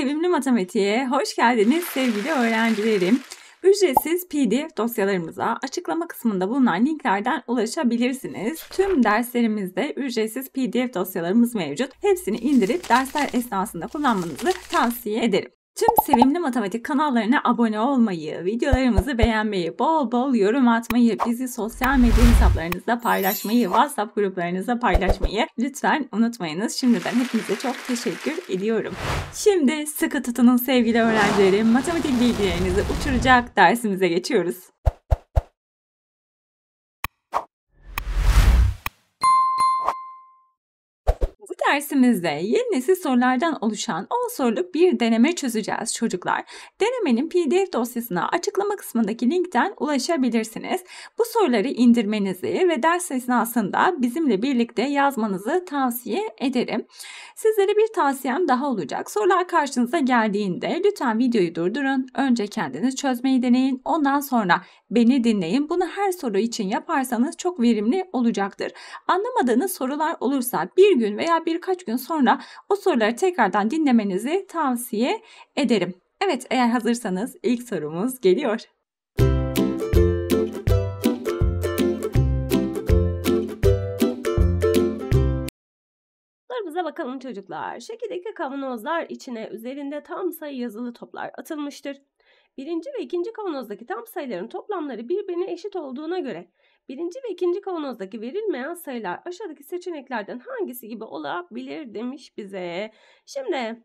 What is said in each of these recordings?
Sevimli Matematiğe hoş geldiniz sevgili öğrencilerim. Ücretsiz PDF dosyalarımıza açıklama kısmında bulunan linklerden ulaşabilirsiniz. Tüm derslerimizde ücretsiz PDF dosyalarımız mevcut. Hepsini indirip dersler esnasında kullanmanızı tavsiye ederim. Tüm sevimli matematik kanallarına abone olmayı, videolarımızı beğenmeyi, bol bol yorum atmayı, bizi sosyal medya hesaplarınızda paylaşmayı, WhatsApp gruplarınızda paylaşmayı lütfen unutmayınız. Şimdiden hepinize çok teşekkür ediyorum. Şimdi sıkı tutunun sevgili öğrencilerim, matematik bilgilerinizi uçuracak dersimize geçiyoruz. dersimizde yeni nesil sorulardan oluşan 10 soruluk bir deneme çözeceğiz çocuklar. Denemenin pdf dosyasına açıklama kısmındaki linkten ulaşabilirsiniz. Bu soruları indirmenizi ve ders esnasında bizimle birlikte yazmanızı tavsiye ederim. Sizlere bir tavsiyem daha olacak. Sorular karşınıza geldiğinde lütfen videoyu durdurun. Önce kendiniz çözmeyi deneyin. Ondan sonra beni dinleyin. Bunu her soru için yaparsanız çok verimli olacaktır. Anlamadığınız sorular olursa bir gün veya bir birkaç gün sonra o soruları tekrardan dinlemenizi tavsiye ederim. Evet eğer hazırsanız ilk sorumuz geliyor. Sorumuza bakalım çocuklar. Şekildeki kavanozlar içine üzerinde tam sayı yazılı toplar atılmıştır. Birinci ve ikinci kavanozdaki tam sayıların toplamları birbirine eşit olduğuna göre Birinci ve ikinci kavanozdaki verilmeyen sayılar aşağıdaki seçeneklerden hangisi gibi olabilir demiş bize. Şimdi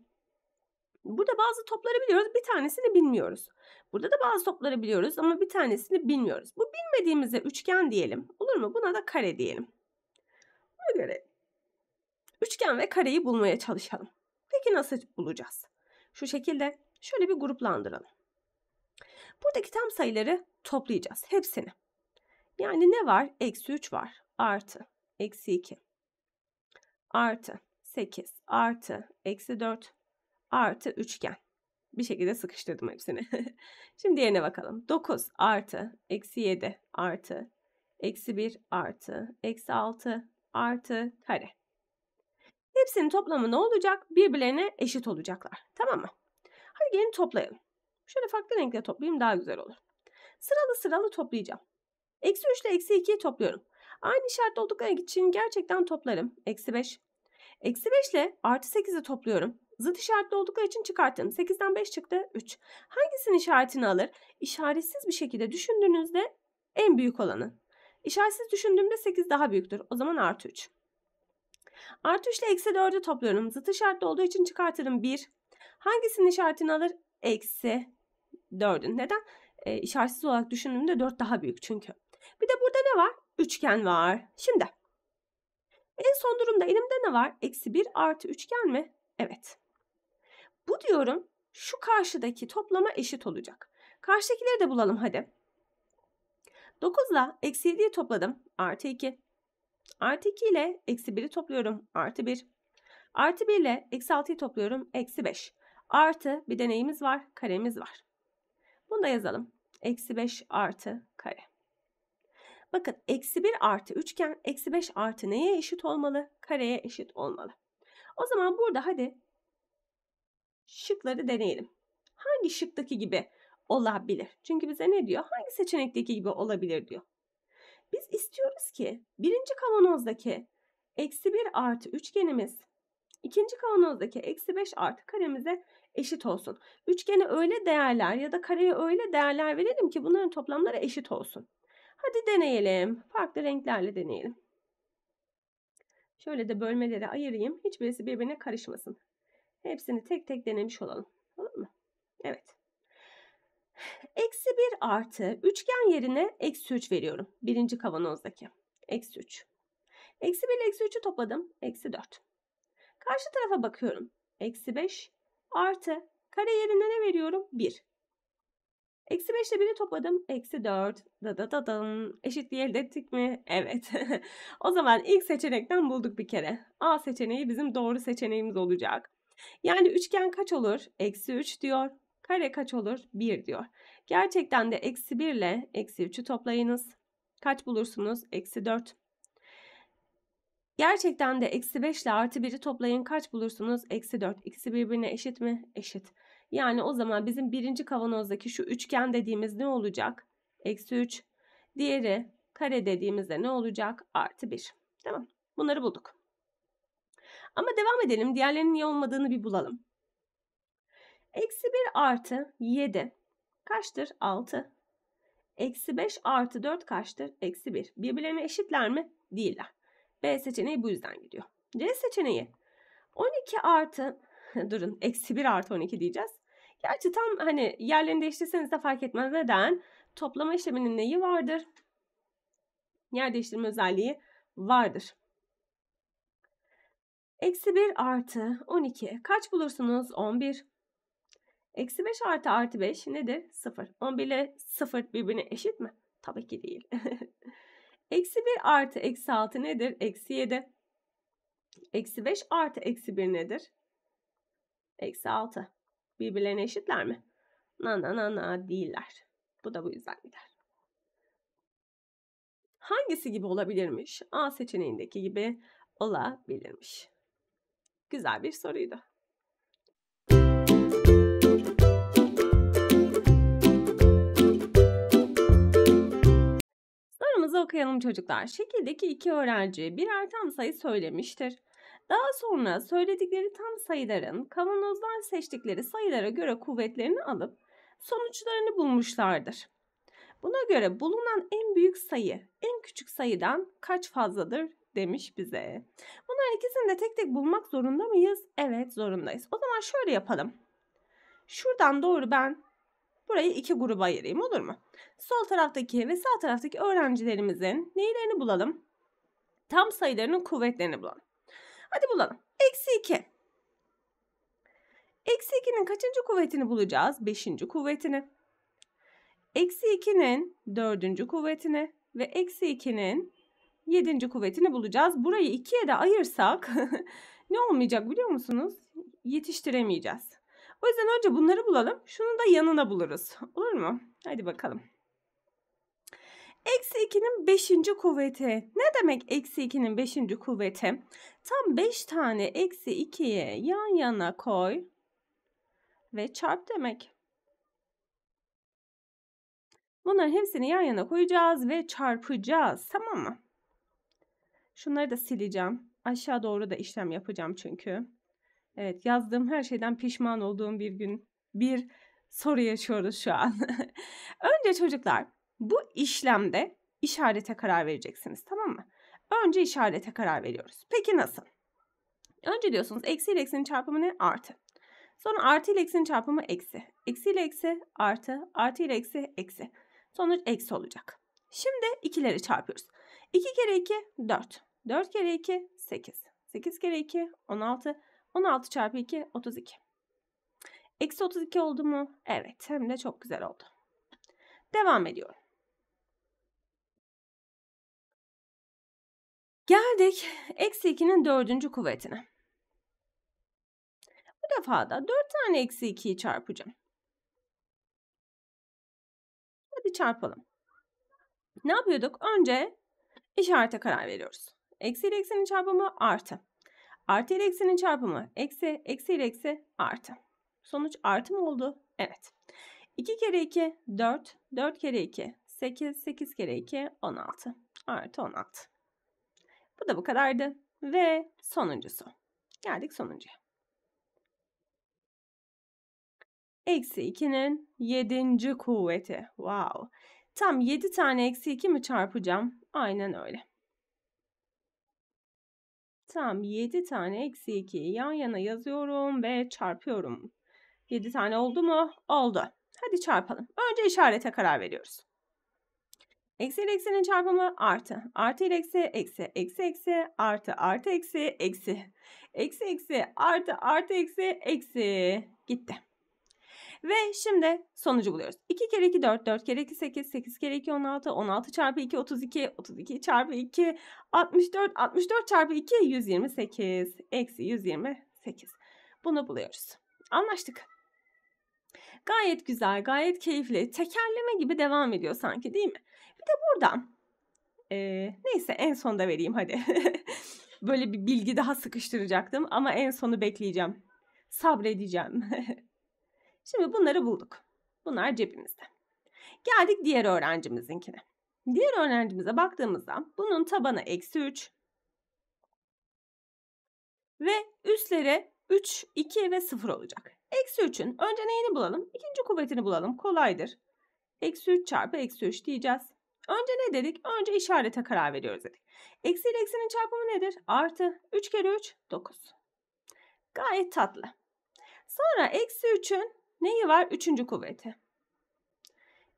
Burada bazı topları biliyoruz, bir tanesini bilmiyoruz. Burada da bazı topları biliyoruz ama bir tanesini bilmiyoruz. Bu bilmediğimize üçgen diyelim. Olur mu? Buna da kare diyelim. Buna göre üçgen ve kareyi bulmaya çalışalım. Peki nasıl bulacağız? Şu şekilde şöyle bir gruplandıralım. Buradaki tam sayıları toplayacağız hepsini. Yani ne var? Eksi 3 var. Artı. Eksi 2. Artı. 8. Artı. Eksi 4. Artı üçgen. Bir şekilde sıkıştırdım hepsini. Şimdi diğerine bakalım. 9 artı. Eksi 7 artı. Eksi 1 artı. Eksi 6 artı kare. Hepsinin toplamı ne olacak? Birbirlerine eşit olacaklar. Tamam mı? Hadi gelin toplayalım. Şöyle farklı renkle toplayayım daha güzel olur. Sıralı sıralı toplayacağım. Eksi 3 ile eksi 2'yi topluyorum. Aynı işaret oldukları için gerçekten toplarım. Eksi 5. Eksi 5 ile artı 8'i topluyorum. Zıt işaretli oldukları için çıkarttım. 8'den 5 çıktı 3. Hangisinin işaretini alır? İşaretsiz bir şekilde düşündüğünüzde en büyük olanı. İşaretsiz düşündüğümde 8 daha büyüktür. O zaman artı 3. Artı 3 ile eksi 4'ü topluyorum. Zıt işaretli olduğu için çıkartırım 1. Hangisinin işaretini alır? Eksi 4'ün. Neden? E, işaretsiz olarak düşündüğümde 4 daha büyük çünkü. Bir de burada ne var? Üçgen var. Şimdi en son durumda elimde ne var? Eksi 1 artı üçgen mi? Evet. Bu diyorum şu karşıdaki toplama eşit olacak. Karşıdakileri de bulalım hadi. 9 ile eksi 7'yi topladım. Artı 2. Artı 2 ile eksi 1'i topluyorum. Artı 1. Artı 1 ile eksi 6'yı topluyorum. Eksi 5. Artı bir deneyimiz var. Karemiz var. Bunu da yazalım. Eksi 5 artı kare. Bakın eksi 1 artı üçgen eksi 5 artı neye eşit olmalı? Kareye eşit olmalı. O zaman burada hadi şıkları deneyelim. Hangi şıktaki gibi olabilir? Çünkü bize ne diyor? Hangi seçenekteki gibi olabilir diyor. Biz istiyoruz ki birinci kavanozdaki eksi 1 artı üçgenimiz ikinci kavanozdaki eksi 5 artı karemize eşit olsun. Üçgene öyle değerler ya da kareye öyle değerler verelim ki bunların toplamları eşit olsun. Hadi deneyelim. Farklı renklerle deneyelim. Şöyle de bölmelere ayırayım. Hiçbirisi birbirine karışmasın. Hepsini tek tek denemiş olalım. Olur mu? Evet. Eksi 1 artı üçgen yerine eksi 3 veriyorum. Birinci kavanozdaki. Eksi 3. Eksi 1 ile eksi 3'ü topladım. Eksi 4. Karşı tarafa bakıyorum. Eksi 5 artı kare yerine ne veriyorum? 1. Eksi 5 ile 1'i topladım. Eksi 4. Da da da da. Eşitliği elde ettik mi? Evet. o zaman ilk seçenekten bulduk bir kere. A seçeneği bizim doğru seçeneğimiz olacak. Yani üçgen kaç olur? Eksi 3 diyor. Kare kaç olur? 1 diyor. Gerçekten de eksi 1 ile eksi 3'ü toplayınız. Kaç bulursunuz? Eksi 4. Gerçekten de eksi 5 ile artı 1'i toplayın. Kaç bulursunuz? Eksi 4. İkisi birbirine eşit mi? Eşit. Yani o zaman bizim birinci kavanozdaki şu üçgen dediğimiz ne olacak? Eksi 3. Diğeri kare dediğimizde ne olacak? Artı 1. Tamam. Bunları bulduk. Ama devam edelim. Diğerlerinin niye olmadığını bir bulalım. Eksi 1 artı 7 kaçtır? 6. Eksi 5 artı 4 kaçtır? Eksi 1. Birbirlerine eşitler mi? Değiller. B seçeneği bu yüzden gidiyor. C seçeneği 12 artı durun eksi 1 artı 12 diyeceğiz. Gerçi tam hani yerlerini değiştirseniz de fark etmez. Neden? Toplama işleminin neyi vardır? Yer değiştirme özelliği vardır. Eksi 1 artı 12. Kaç bulursunuz? 11. Eksi 5 artı artı 5 nedir? 0. 11 ile 0 birbirine eşit mi? Tabii ki değil. eksi 1 artı eksi 6 nedir? Eksi 7. Eksi 5 artı eksi 1 nedir? Eksi 6. Birbirlerine eşitler mi? Na na na na değiller. Bu da bu yüzden gider. Hangisi gibi olabilirmiş? A seçeneğindeki gibi olabilirmiş. Güzel bir soruydu. Sorumuzu okuyalım çocuklar. Şekildeki iki öğrenci birer tam sayı söylemiştir. Daha sonra söyledikleri tam sayıların kavanozdan seçtikleri sayılara göre kuvvetlerini alıp sonuçlarını bulmuşlardır. Buna göre bulunan en büyük sayı en küçük sayıdan kaç fazladır demiş bize. Bunların ikisini de tek tek bulmak zorunda mıyız? Evet zorundayız. O zaman şöyle yapalım. Şuradan doğru ben burayı iki gruba ayırayım olur mu? Sol taraftaki ve sağ taraftaki öğrencilerimizin neylerini bulalım? Tam sayılarının kuvvetlerini bulalım. Hadi bulalım. Eksi 2. Eksi 2'nin kaçıncı kuvvetini bulacağız? Beşinci kuvvetini. Eksi 2'nin dördüncü kuvvetini ve eksi 2'nin yedinci kuvvetini bulacağız. Burayı ikiye de ayırsak ne olmayacak biliyor musunuz? Yetiştiremeyeceğiz. O yüzden önce bunları bulalım. Şunu da yanına buluruz. Olur mu? Hadi bakalım. Eksi 2'nin 5. kuvveti. Ne demek eksi 2'nin 5. kuvveti? Tam 5 tane eksi 2'ye yan yana koy ve çarp demek. Bunların hepsini yan yana koyacağız ve çarpacağız. Tamam mı? Şunları da sileceğim. Aşağı doğru da işlem yapacağım çünkü. Evet yazdığım her şeyden pişman olduğum bir gün bir soru yaşıyoruz şu an. Önce çocuklar bu işlemde işarete karar vereceksiniz tamam mı? Önce işarete karar veriyoruz. Peki nasıl? Önce diyorsunuz eksi ile eksinin çarpımı ne? Artı. Sonra artı ile eksinin çarpımı eksi. Eksi ile eksi artı. Artı ile eksi eksi. Sonuç eksi olacak. Şimdi ikileri çarpıyoruz. 2 kere 2 4. 4 kere 2 8. 8 kere 2 16. 16 çarpı 2 32. Eksi 32 oldu mu? Evet hem de çok güzel oldu. Devam ediyorum. Geldik eksi 2'nin dördüncü kuvvetine. Bu defa da 4 tane eksi 2'yi çarpacağım. Hadi çarpalım. Ne yapıyorduk? Önce işarete karar veriyoruz. Eksi ile eksinin çarpımı artı. Artı ile eksinin çarpımı eksi, eksi ile eksi artı. Sonuç artı mı oldu? Evet. 2 kere 2 4, 4 kere 2 8, 8 kere 2 16 artı 16. Bu da bu kadardı. Ve sonuncusu. Geldik sonuncuya. Eksi 2'nin 7. kuvveti. Wow. Tam 7 tane eksi 2 mi çarpacağım? Aynen öyle. Tam 7 tane eksi 2'yi yan yana yazıyorum ve çarpıyorum. 7 tane oldu mu? Oldu. Hadi çarpalım. Önce işarete karar veriyoruz. Eksi ile eksinin çarpımı artı. Artı ile eksi, eksi, eksi, eksi, artı, artı, eksi, eksi. Eksi, eksi, artı, artı, eksi, eksi. Gitti. Ve şimdi sonucu buluyoruz. 2 kere 2 4, 4 kere 2 8, 8 kere 2 16, 16 çarpı 2 32, 32 çarpı 2 64, 64 çarpı 2 128, eksi 128. Bunu buluyoruz. Anlaştık. Gayet güzel, gayet keyifli. Tekerleme gibi devam ediyor sanki değil mi? Bir de buradan. Ee, neyse en sonda vereyim hadi. Böyle bir bilgi daha sıkıştıracaktım ama en sonu bekleyeceğim. Sabredeceğim. Şimdi bunları bulduk. Bunlar cebimizde. Geldik diğer öğrencimizinkine. Diğer öğrencimize baktığımızda bunun tabanı eksi 3 ve üstleri 3, 2 ve 0 olacak. Eksi 3'ün önce neyini bulalım? İkinci kuvvetini bulalım. Kolaydır. Eksi 3 çarpı eksi 3 diyeceğiz. Önce ne dedik? Önce işarete karar veriyoruz dedik. Eksi ile eksinin çarpımı nedir? Artı 3 kere 3 9. Gayet tatlı. Sonra eksi 3'ün neyi var? Üçüncü kuvveti.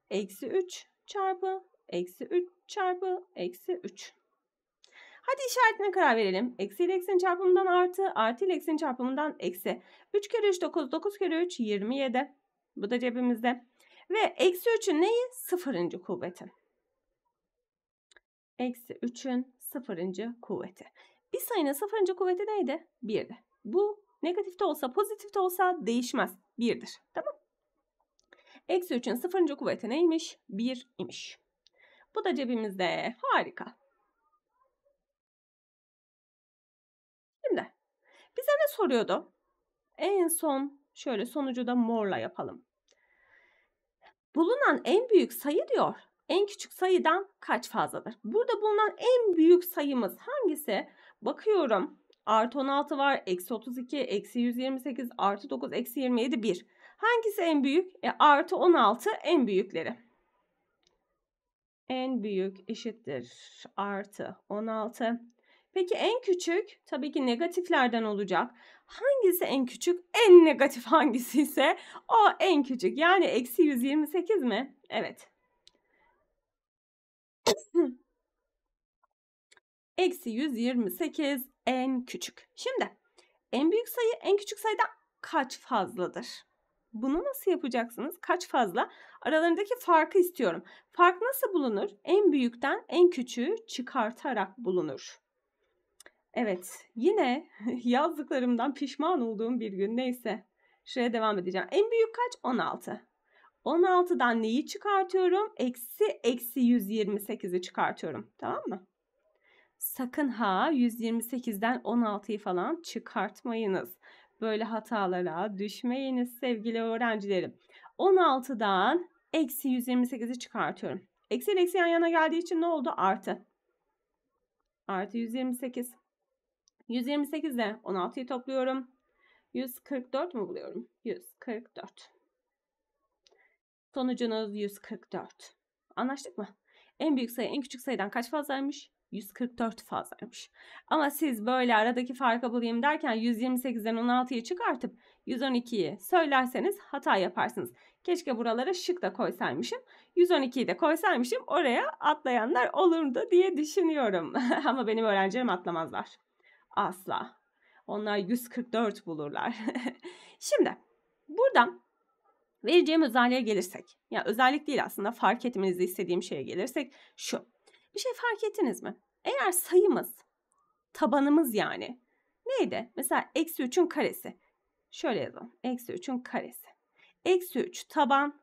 Eksi 3 çarpı eksi 3 çarpı eksi 3. Hadi işaretine karar verelim. Eksi ile eksinin çarpımından artı, artı ile eksinin çarpımından eksi. 3 kere 3 9, 9 kere 3 27. Bu da cebimizde. Ve eksi 3'ün neyi? Sıfırıncı kuvvetin eksi 3'ün sıfırıncı kuvveti. Bir sayının sıfırıncı kuvveti neydi? 1'di. Bu negatifte olsa pozitifte olsa değişmez. 1'dir. Tamam. Eksi 3'ün sıfırıncı kuvveti neymiş? 1 imiş. Bu da cebimizde. Harika. Şimdi bize ne soruyordu? En son şöyle sonucu da morla yapalım. Bulunan en büyük sayı diyor en küçük sayıdan kaç fazladır? Burada bulunan en büyük sayımız hangisi? Bakıyorum artı 16 var, eksi 32, eksi 128, artı 9, eksi 27, 1. Hangisi en büyük? E, artı 16 en büyükleri. En büyük eşittir artı 16. Peki en küçük tabii ki negatiflerden olacak. Hangisi en küçük? En negatif hangisi ise o en küçük. Yani eksi 128 mi? Evet. Eksi 128 en küçük. Şimdi en büyük sayı en küçük sayıdan kaç fazladır? Bunu nasıl yapacaksınız? Kaç fazla? Aralarındaki farkı istiyorum. Fark nasıl bulunur? En büyükten en küçüğü çıkartarak bulunur. Evet yine yazdıklarımdan pişman olduğum bir gün neyse. Şuraya devam edeceğim. En büyük kaç? 16. 16'dan neyi çıkartıyorum? Eksi eksi 128'i çıkartıyorum. Tamam mı? Sakın ha 128'den 16'yı falan çıkartmayınız. Böyle hatalara düşmeyiniz sevgili öğrencilerim. 16'dan eksi 128'i çıkartıyorum. Eksi eksi yan yana geldiği için ne oldu? Artı. Artı 128. 128 ile 16'yı topluyorum. 144 mu buluyorum? 144. Sonucunuz 144. Anlaştık mı? En büyük sayı en küçük sayıdan kaç fazlaymış? 144 fazlaymış. Ama siz böyle aradaki farkı bulayım derken 128'den 16'yı çıkartıp 112'yi söylerseniz hata yaparsınız. Keşke buralara şık da koysaymışım. 112'yi de koysaymışım. Oraya atlayanlar olurdu diye düşünüyorum. Ama benim öğrencilerim atlamazlar. Asla. Onlar 144 bulurlar. Şimdi buradan Vereceğim özelliğe gelirsek, ya yani özellik değil aslında fark etmenizi istediğim şeye gelirsek şu. Bir şey fark ettiniz mi? Eğer sayımız, tabanımız yani neydi? Mesela eksi 3'ün karesi. Şöyle yazalım. Eksi 3'ün karesi. Eksi 3 taban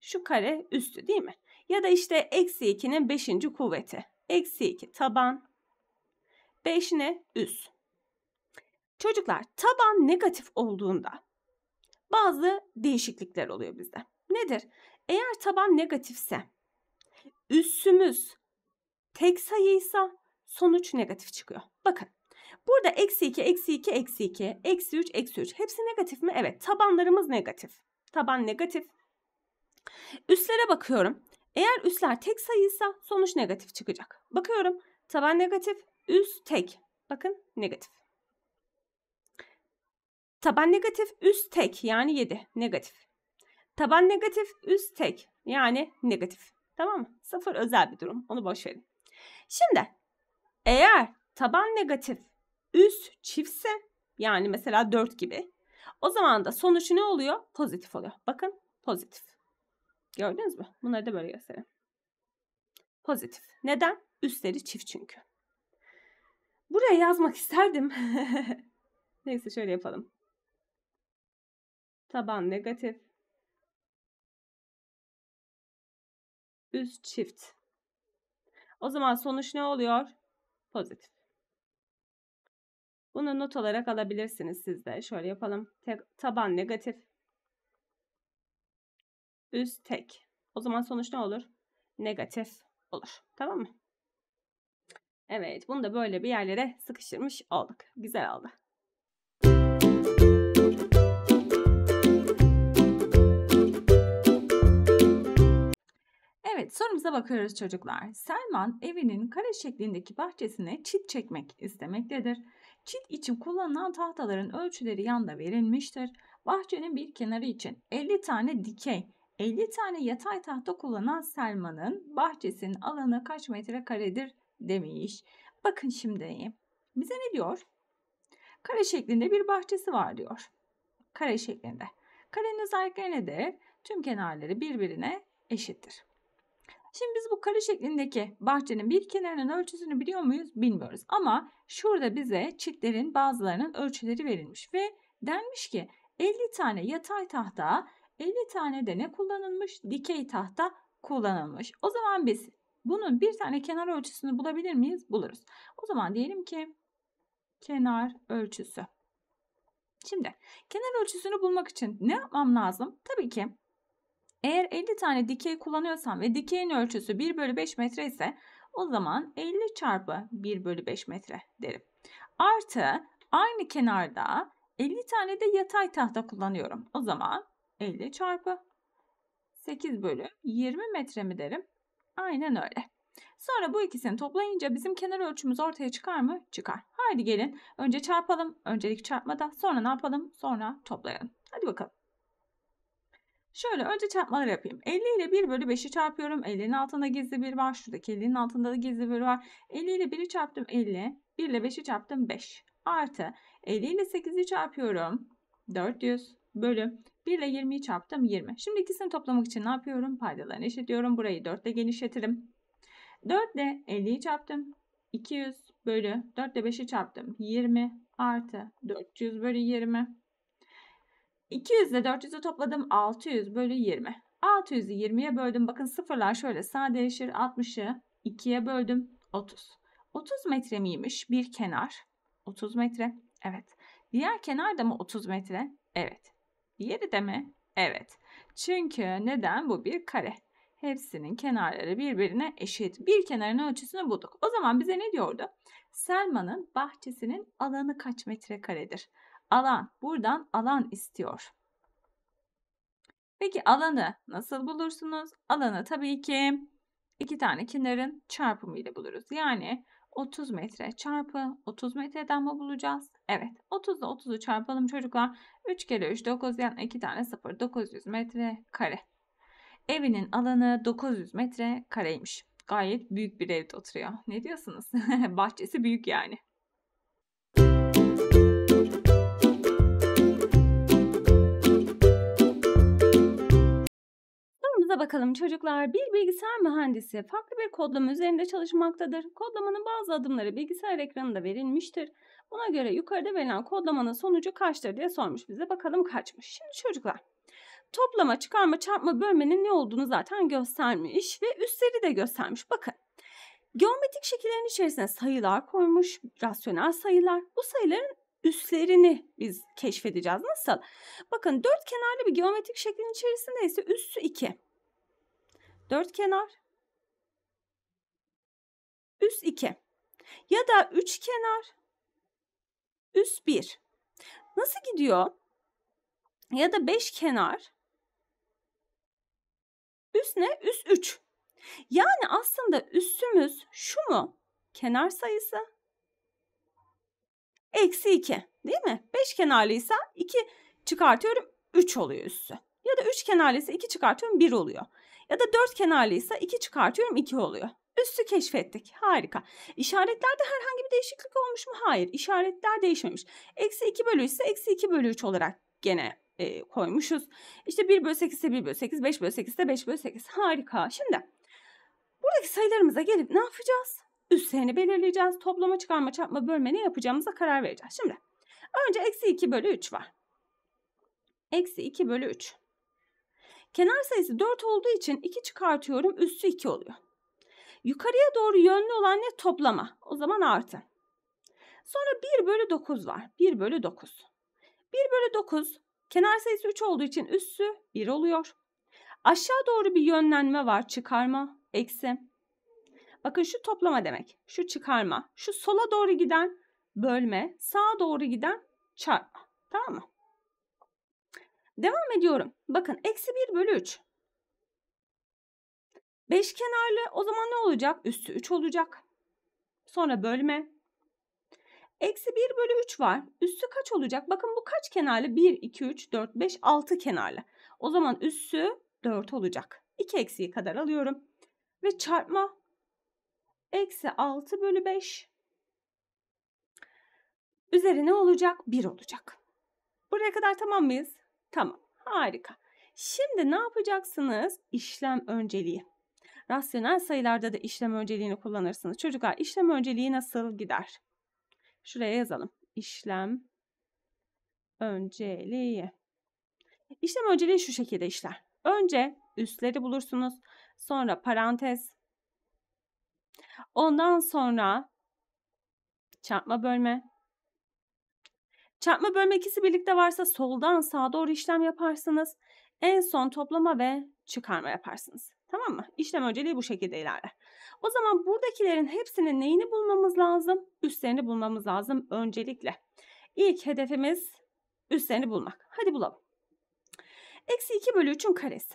şu kare üstü değil mi? Ya da işte eksi 2'nin 5. kuvveti. Eksi 2 taban 5 ne? Üst. Çocuklar taban negatif olduğunda bazı değişiklikler oluyor bizde. Nedir? Eğer taban negatifse, üssümüz tek sayıysa sonuç negatif çıkıyor. Bakın burada eksi 2, eksi 2, eksi 2, eksi 3, eksi 3. Hepsi negatif mi? Evet tabanlarımız negatif. Taban negatif. Üslere bakıyorum. Eğer üsler tek sayıysa sonuç negatif çıkacak. Bakıyorum taban negatif, üst tek. Bakın negatif. Taban negatif üst tek yani 7 negatif. Taban negatif üst tek yani negatif. Tamam mı? Sıfır özel bir durum. Onu boş verin. Şimdi eğer taban negatif üst çiftse yani mesela 4 gibi o zaman da sonuç ne oluyor? Pozitif oluyor. Bakın pozitif. Gördünüz mü? Bunları da böyle göstereyim. Pozitif. Neden? Üstleri çift çünkü. Buraya yazmak isterdim. Neyse şöyle yapalım. Taban negatif. Üst çift. O zaman sonuç ne oluyor? Pozitif. Bunu not olarak alabilirsiniz siz de. Şöyle yapalım. Tek, taban negatif. Üst tek. O zaman sonuç ne olur? Negatif olur. Tamam mı? Evet, bunu da böyle bir yerlere sıkıştırmış olduk. Güzel oldu. Evet sorumuza bakıyoruz çocuklar. Selman evinin kare şeklindeki bahçesine çit çekmek istemektedir. Çit için kullanılan tahtaların ölçüleri yanda verilmiştir. Bahçenin bir kenarı için 50 tane dikey, 50 tane yatay tahta kullanan Selman'ın bahçesinin alanı kaç metre karedir demiş. Bakın şimdi bize ne diyor? Kare şeklinde bir bahçesi var diyor. Kare şeklinde. Karenin özellikleri nedir? Tüm kenarları birbirine eşittir. Şimdi biz bu kare şeklindeki bahçenin bir kenarının ölçüsünü biliyor muyuz? Bilmiyoruz. Ama şurada bize çitlerin bazılarının ölçüleri verilmiş ve denmiş ki 50 tane yatay tahta, 50 tane de ne kullanılmış? Dikey tahta kullanılmış. O zaman biz bunun bir tane kenar ölçüsünü bulabilir miyiz? Buluruz. O zaman diyelim ki kenar ölçüsü. Şimdi kenar ölçüsünü bulmak için ne yapmam lazım? Tabii ki eğer 50 tane dikey kullanıyorsam ve dikeyin ölçüsü 1 bölü 5 metre ise o zaman 50 çarpı 1 bölü 5 metre derim. Artı aynı kenarda 50 tane de yatay tahta kullanıyorum. O zaman 50 çarpı 8 bölü 20 metre mi derim? Aynen öyle. Sonra bu ikisini toplayınca bizim kenar ölçümüz ortaya çıkar mı? Çıkar. Haydi gelin önce çarpalım. Öncelik çarpmada sonra ne yapalım? Sonra toplayalım. Hadi bakalım. Şöyle önce çarpmalar yapayım. 50 ile 1 bölü 5'i çarpıyorum. 50'nin altında gizli bir var. Şuradaki 50'nin altında da gizli bir var. 50 ile 1'i çarptım 50. 1 ile 5'i çarptım 5. Artı 50 ile 8'i çarpıyorum. 400 bölü 1 ile 20'yi çarptım 20. Şimdi ikisini toplamak için ne yapıyorum? Paydalarını eşitliyorum. Burayı 4 ile genişletirim. 4 ile 50'yi çarptım. 200 bölü 4 ile 5'i çarptım. 20 artı 400 bölü 20 200 ile 400'ü topladım 600 bölü 20. 600'ü 20'ye böldüm. Bakın sıfırlar şöyle sadeleşir. 60'ı 2'ye böldüm. 30. 30 metre miymiş bir kenar? 30 metre. Evet. Diğer kenar da mı 30 metre? Evet. Diğeri de mi? Evet. Çünkü neden bu bir kare? Hepsinin kenarları birbirine eşit. Bir kenarın ölçüsünü bulduk. O zaman bize ne diyordu? Selma'nın bahçesinin alanı kaç metrekaredir? alan. Buradan alan istiyor. Peki alanı nasıl bulursunuz? Alanı tabii ki iki tane kenarın çarpımı ile buluruz. Yani 30 metre çarpı 30 metreden mi bulacağız? Evet 30 ile 30'u çarpalım çocuklar. 3 kere 3 9 yani 2 tane 0 900 metre kare. Evinin alanı 900 metre kareymiş. Gayet büyük bir evde oturuyor. Ne diyorsunuz? Bahçesi büyük yani. Konumuza bakalım çocuklar. Bir bilgisayar mühendisi farklı bir kodlama üzerinde çalışmaktadır. Kodlamanın bazı adımları bilgisayar ekranında verilmiştir. Buna göre yukarıda verilen kodlamanın sonucu kaçtır diye sormuş bize. Bakalım kaçmış. Şimdi çocuklar toplama, çıkarma, çarpma, bölmenin ne olduğunu zaten göstermiş ve üstleri de göstermiş. Bakın geometrik şekillerin içerisine sayılar koymuş, rasyonel sayılar. Bu sayıların üstlerini biz keşfedeceğiz. Nasıl? Bakın dört kenarlı bir geometrik şeklin içerisinde ise üssü 2. Dört kenar üst 2 ya da üç kenar üst 1 nasıl gidiyor? Ya da 5 kenar üst ne? Üst 3. Yani aslında üssümüz şu mu? Kenar sayısı eksi 2 değil mi? 5 kenarlıysa 2 çıkartıyorum 3 oluyor üssü. Ya da 3 kenarlıysa 2 çıkartıyorum 1 oluyor. Ya da dört kenarlıysa iki çıkartıyorum iki oluyor. Üstü keşfettik. Harika. İşaretlerde herhangi bir değişiklik olmuş mu? Hayır. İşaretler değişmemiş. Eksi 2 bölü 3 ise eksi 2 bölü 3 olarak gene e, koymuşuz. İşte 1 bölü 8 ise 1 bölü 8, 5 bölü 8 ise 5 bölü 8. Harika. Şimdi buradaki sayılarımıza gelip ne yapacağız? Üstlerini belirleyeceğiz. Toplama, çıkarma, çarpma, bölme ne yapacağımıza karar vereceğiz. Şimdi önce eksi 2 bölü 3 var. Eksi 2 bölü 3. Kenar sayısı 4 olduğu için 2 çıkartıyorum. Üssü 2 oluyor. Yukarıya doğru yönlü olan ne? Toplama. O zaman artı. Sonra 1 bölü 9 var. 1 bölü 9. 1 bölü 9 kenar sayısı 3 olduğu için üssü 1 oluyor. Aşağı doğru bir yönlenme var. Çıkarma, eksi. Bakın şu toplama demek. Şu çıkarma. Şu sola doğru giden bölme. Sağa doğru giden çarpma. Tamam mı? Devam ediyorum. Bakın eksi 1 bölü 3. 5 kenarlı o zaman ne olacak? Üstü 3 olacak. Sonra bölme. Eksi 1 bölü 3 var. Üstü kaç olacak? Bakın bu kaç kenarlı? 1, 2, 3, 4, 5, 6 kenarlı. O zaman üssü 4 olacak. 2 eksiği kadar alıyorum. Ve çarpma. Eksi 6 bölü 5. Üzeri ne olacak? 1 olacak. Buraya kadar tamam mıyız? Tamam harika. Şimdi ne yapacaksınız? İşlem önceliği. Rasyonel sayılarda da işlem önceliğini kullanırsınız. Çocuklar işlem önceliği nasıl gider? Şuraya yazalım. İşlem önceliği. İşlem önceliği şu şekilde işler. Önce üstleri bulursunuz. Sonra parantez. Ondan sonra çarpma bölme. Çarpma bölme ikisi birlikte varsa soldan sağa doğru işlem yaparsınız. En son toplama ve çıkarma yaparsınız. Tamam mı? İşlem önceliği bu şekilde ilerler. O zaman buradakilerin hepsinin neyini bulmamız lazım? Üstlerini bulmamız lazım öncelikle. İlk hedefimiz üstlerini bulmak. Hadi bulalım. Eksi 2 bölü 3'ün karesi.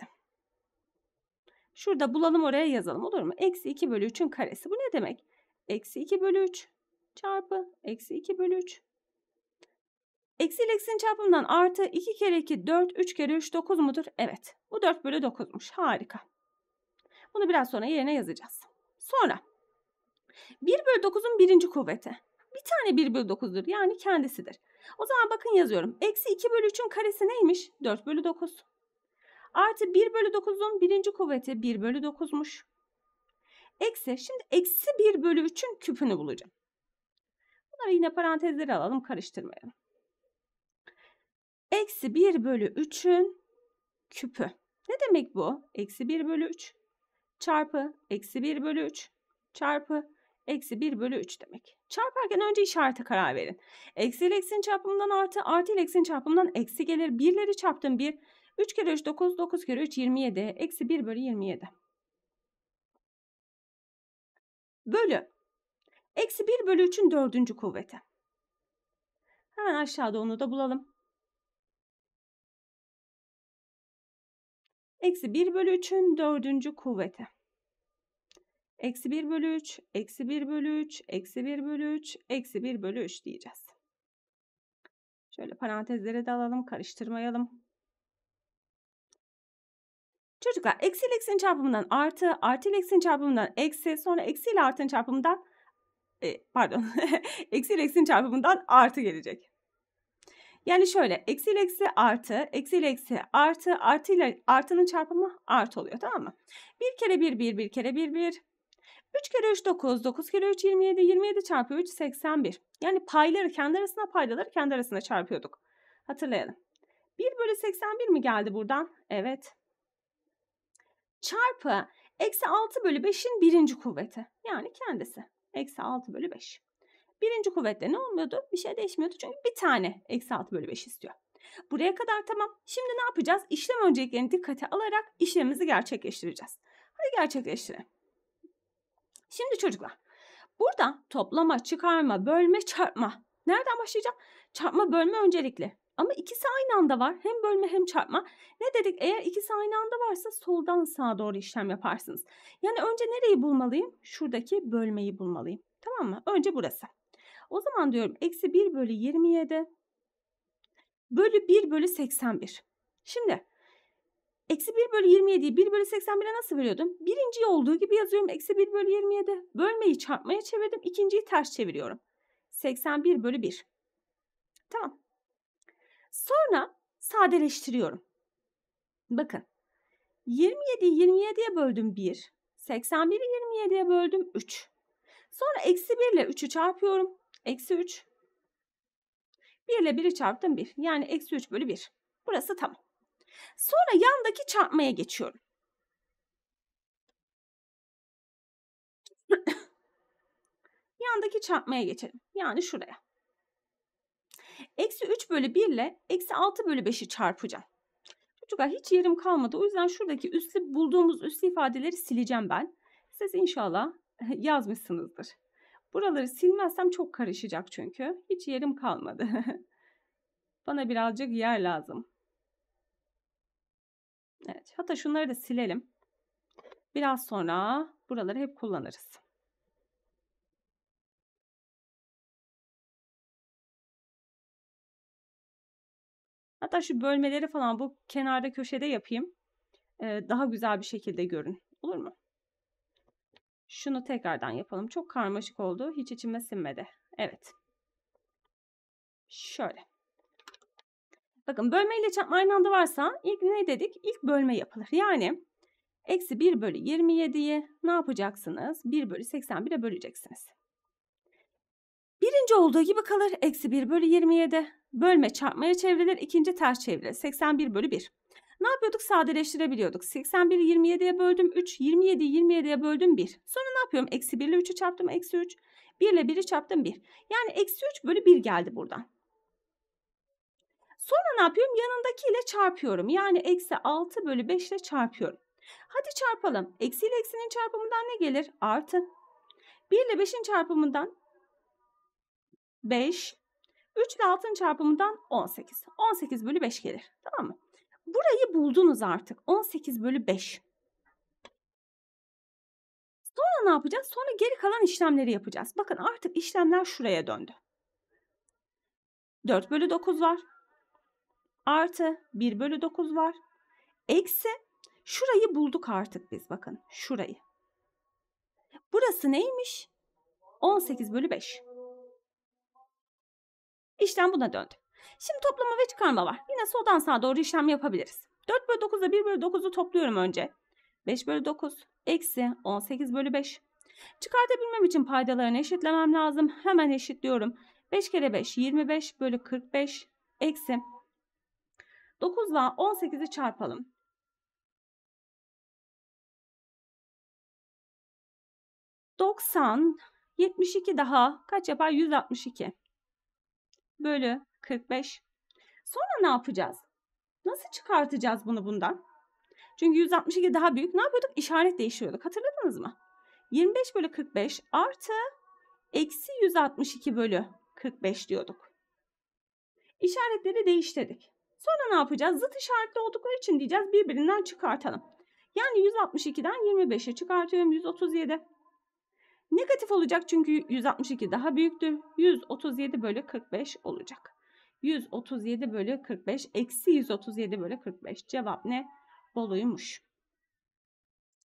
Şurada bulalım oraya yazalım olur mu? Eksi 2 bölü 3'ün karesi. Bu ne demek? Eksi 2 bölü 3 çarpı eksi 2 bölü 3 Eksi ile eksinin çarpımından artı 2 kere 2 4 3 kere 3 9 mudur? Evet. Bu 4 bölü 9'muş. Harika. Bunu biraz sonra yerine yazacağız. Sonra 1 bölü 9'un birinci kuvveti. Bir tane 1 bölü 9'dur yani kendisidir. O zaman bakın yazıyorum. Eksi 2 bölü 3'ün karesi neymiş? 4 bölü 9. Artı 1 bölü 9'un birinci kuvveti 1 bölü 9'muş. Eksi şimdi eksi 1 bölü 3'ün küpünü bulacağım. Bunları yine parantezlere alalım karıştırmayalım. Eksi 1 bölü 3'ün küpü. Ne demek bu? Eksi 1 bölü 3 çarpı eksi 1 bölü 3 çarpı eksi 1 bölü 3 demek. Çarparken önce işarete karar verin. Eksi ile eksinin çarpımından artı, artı ile eksinin çarpımından eksi gelir. Birleri çarptım 1. 3 kere 3 9, 9 kere 3 27. Eksi 1 bölü 27. Bölü. Eksi 1 bölü 3'ün dördüncü kuvveti. Hemen aşağıda onu da bulalım. Eksi 1 bölü 3'ün dördüncü kuvveti. Eksi 1 bölü 3, eksi 1 bölü 3, eksi 1 bölü 3, eksi 1 bölü 3 diyeceğiz. Şöyle parantezleri de alalım, karıştırmayalım. Çocuklar eksi ile eksinin çarpımından artı, artı ile eksinin çarpımından eksi, sonra eksi ile artının çarpımından e, pardon, eksi ile eksinin çarpımından artı gelecek. Yani şöyle eksi eksi artı, eksi eksi artı, artı ile artının çarpımı artı oluyor tamam mı? 1 kere 1 1, 1 kere 1 1. 3 kere 3 9, 9 kere 3 27, 27 çarpı 3 81. Yani payları kendi arasında paydaları kendi arasında çarpıyorduk. Hatırlayalım. 1 bölü 81 mi geldi buradan? Evet. Çarpı eksi 6 bölü 5'in birinci kuvveti. Yani kendisi. Eksi 6 bölü 5. Birinci kuvvetle ne olmuyordu? Bir şey değişmiyordu çünkü bir tane eksi 6 bölü 5 istiyor. Buraya kadar tamam. Şimdi ne yapacağız? İşlem önceliklerini dikkate alarak işlemimizi gerçekleştireceğiz. Hadi gerçekleştirelim. Şimdi çocuklar burada toplama, çıkarma, bölme, çarpma. Nereden başlayacağım? Çarpma, bölme öncelikli. Ama ikisi aynı anda var. Hem bölme hem çarpma. Ne dedik? Eğer ikisi aynı anda varsa soldan sağa doğru işlem yaparsınız. Yani önce nereyi bulmalıyım? Şuradaki bölmeyi bulmalıyım. Tamam mı? Önce burası. O zaman diyorum eksi 1 bölü 27 bölü 1 bölü 81. Şimdi eksi 1 bölü 27'yi 1 bölü 81'e nasıl veriyordum? Birinciyi olduğu gibi yazıyorum. Eksi 1 bölü 27. Bölmeyi çarpmaya çevirdim. İkinciyi ters çeviriyorum. 81 bölü 1. Tamam. Sonra sadeleştiriyorum. Bakın. 27'yi 27'ye böldüm 1. 81'i 27'ye böldüm 3. Sonra eksi 1 ile 3'ü çarpıyorum. Eksi 3. 1 ile 1'i çarptım 1. Yani eksi 3 bölü 1. Burası tamam. Sonra yandaki çarpmaya geçiyorum. yandaki çarpmaya geçelim. Yani şuraya. Eksi 3 bölü 1 ile eksi 6 bölü 5'i çarpacağım. Çocuklar hiç yerim kalmadı. O yüzden şuradaki üslü bulduğumuz üslü ifadeleri sileceğim ben. Siz inşallah yazmışsınızdır. Buraları silmezsem çok karışacak çünkü. Hiç yerim kalmadı. Bana birazcık yer lazım. Evet, hatta şunları da silelim. Biraz sonra buraları hep kullanırız. Hatta şu bölmeleri falan bu kenarda köşede yapayım. Ee, daha güzel bir şekilde görün. Olur mu? Şunu tekrardan yapalım. Çok karmaşık oldu. Hiç içime sinmedi. Evet. Şöyle. Bakın bölme ile çarpma aynı anda varsa ilk ne dedik? İlk bölme yapılır. Yani eksi 1 bölü 27'yi ne yapacaksınız? 1 bölü 81'e böleceksiniz. Birinci olduğu gibi kalır. Eksi 1 bölü 27. Bölme çarpmaya çevrilir. ikinci ters çevrilir. 81 bölü 1. Ne yapıyorduk? Sadeleştirebiliyorduk. 81'i 27'ye böldüm 3. 27'yi 27'ye böldüm 1. Sonra ne yapıyorum? Eksi 1 ile 3'ü çarptım. Eksi 3. 1 ile 1'i çarptım 1. Yani eksi 3 bölü 1 geldi buradan. Sonra ne yapıyorum? Yanındaki ile çarpıyorum. Yani eksi 6 bölü 5 ile çarpıyorum. Hadi çarpalım. Eksi ile eksinin çarpımından ne gelir? Artı. 1 ile 5'in çarpımından 5. 3 ile 6'nın çarpımından 18. 18 bölü 5 gelir. Tamam mı? Burayı buldunuz artık. 18 bölü 5. Sonra ne yapacağız? Sonra geri kalan işlemleri yapacağız. Bakın artık işlemler şuraya döndü. 4 bölü 9 var. Artı 1 bölü 9 var. Eksi şurayı bulduk artık biz bakın şurayı. Burası neymiş? 18 bölü 5. İşlem buna döndü. Şimdi toplama ve çıkarma var. Yine soldan sağa doğru işlem yapabiliriz. 4 bölü 9 ile 1 bölü 9'u topluyorum önce. 5 bölü 9 eksi 18 bölü 5. Çıkartabilmem için paydalarını eşitlemem lazım. Hemen eşitliyorum. 5 kere 5 25 bölü 45 eksi 9 ile 18'i çarpalım. 90, 72 daha kaç yapar? 162 bölü 45. Sonra ne yapacağız? Nasıl çıkartacağız bunu bundan? Çünkü 162 daha büyük. Ne yapıyorduk? İşaret değişiyorduk. Hatırladınız mı? 25 bölü 45 artı eksi 162 bölü 45 diyorduk. İşaretleri değiştirdik. Sonra ne yapacağız? Zıt işaretli oldukları için diyeceğiz birbirinden çıkartalım. Yani 162'den 25'e çıkartıyorum 137. Negatif olacak çünkü 162 daha büyüktür. 137 bölü 45 olacak. 137 bölü 45 eksi 137 bölü 45 cevap ne? Bolu'ymuş.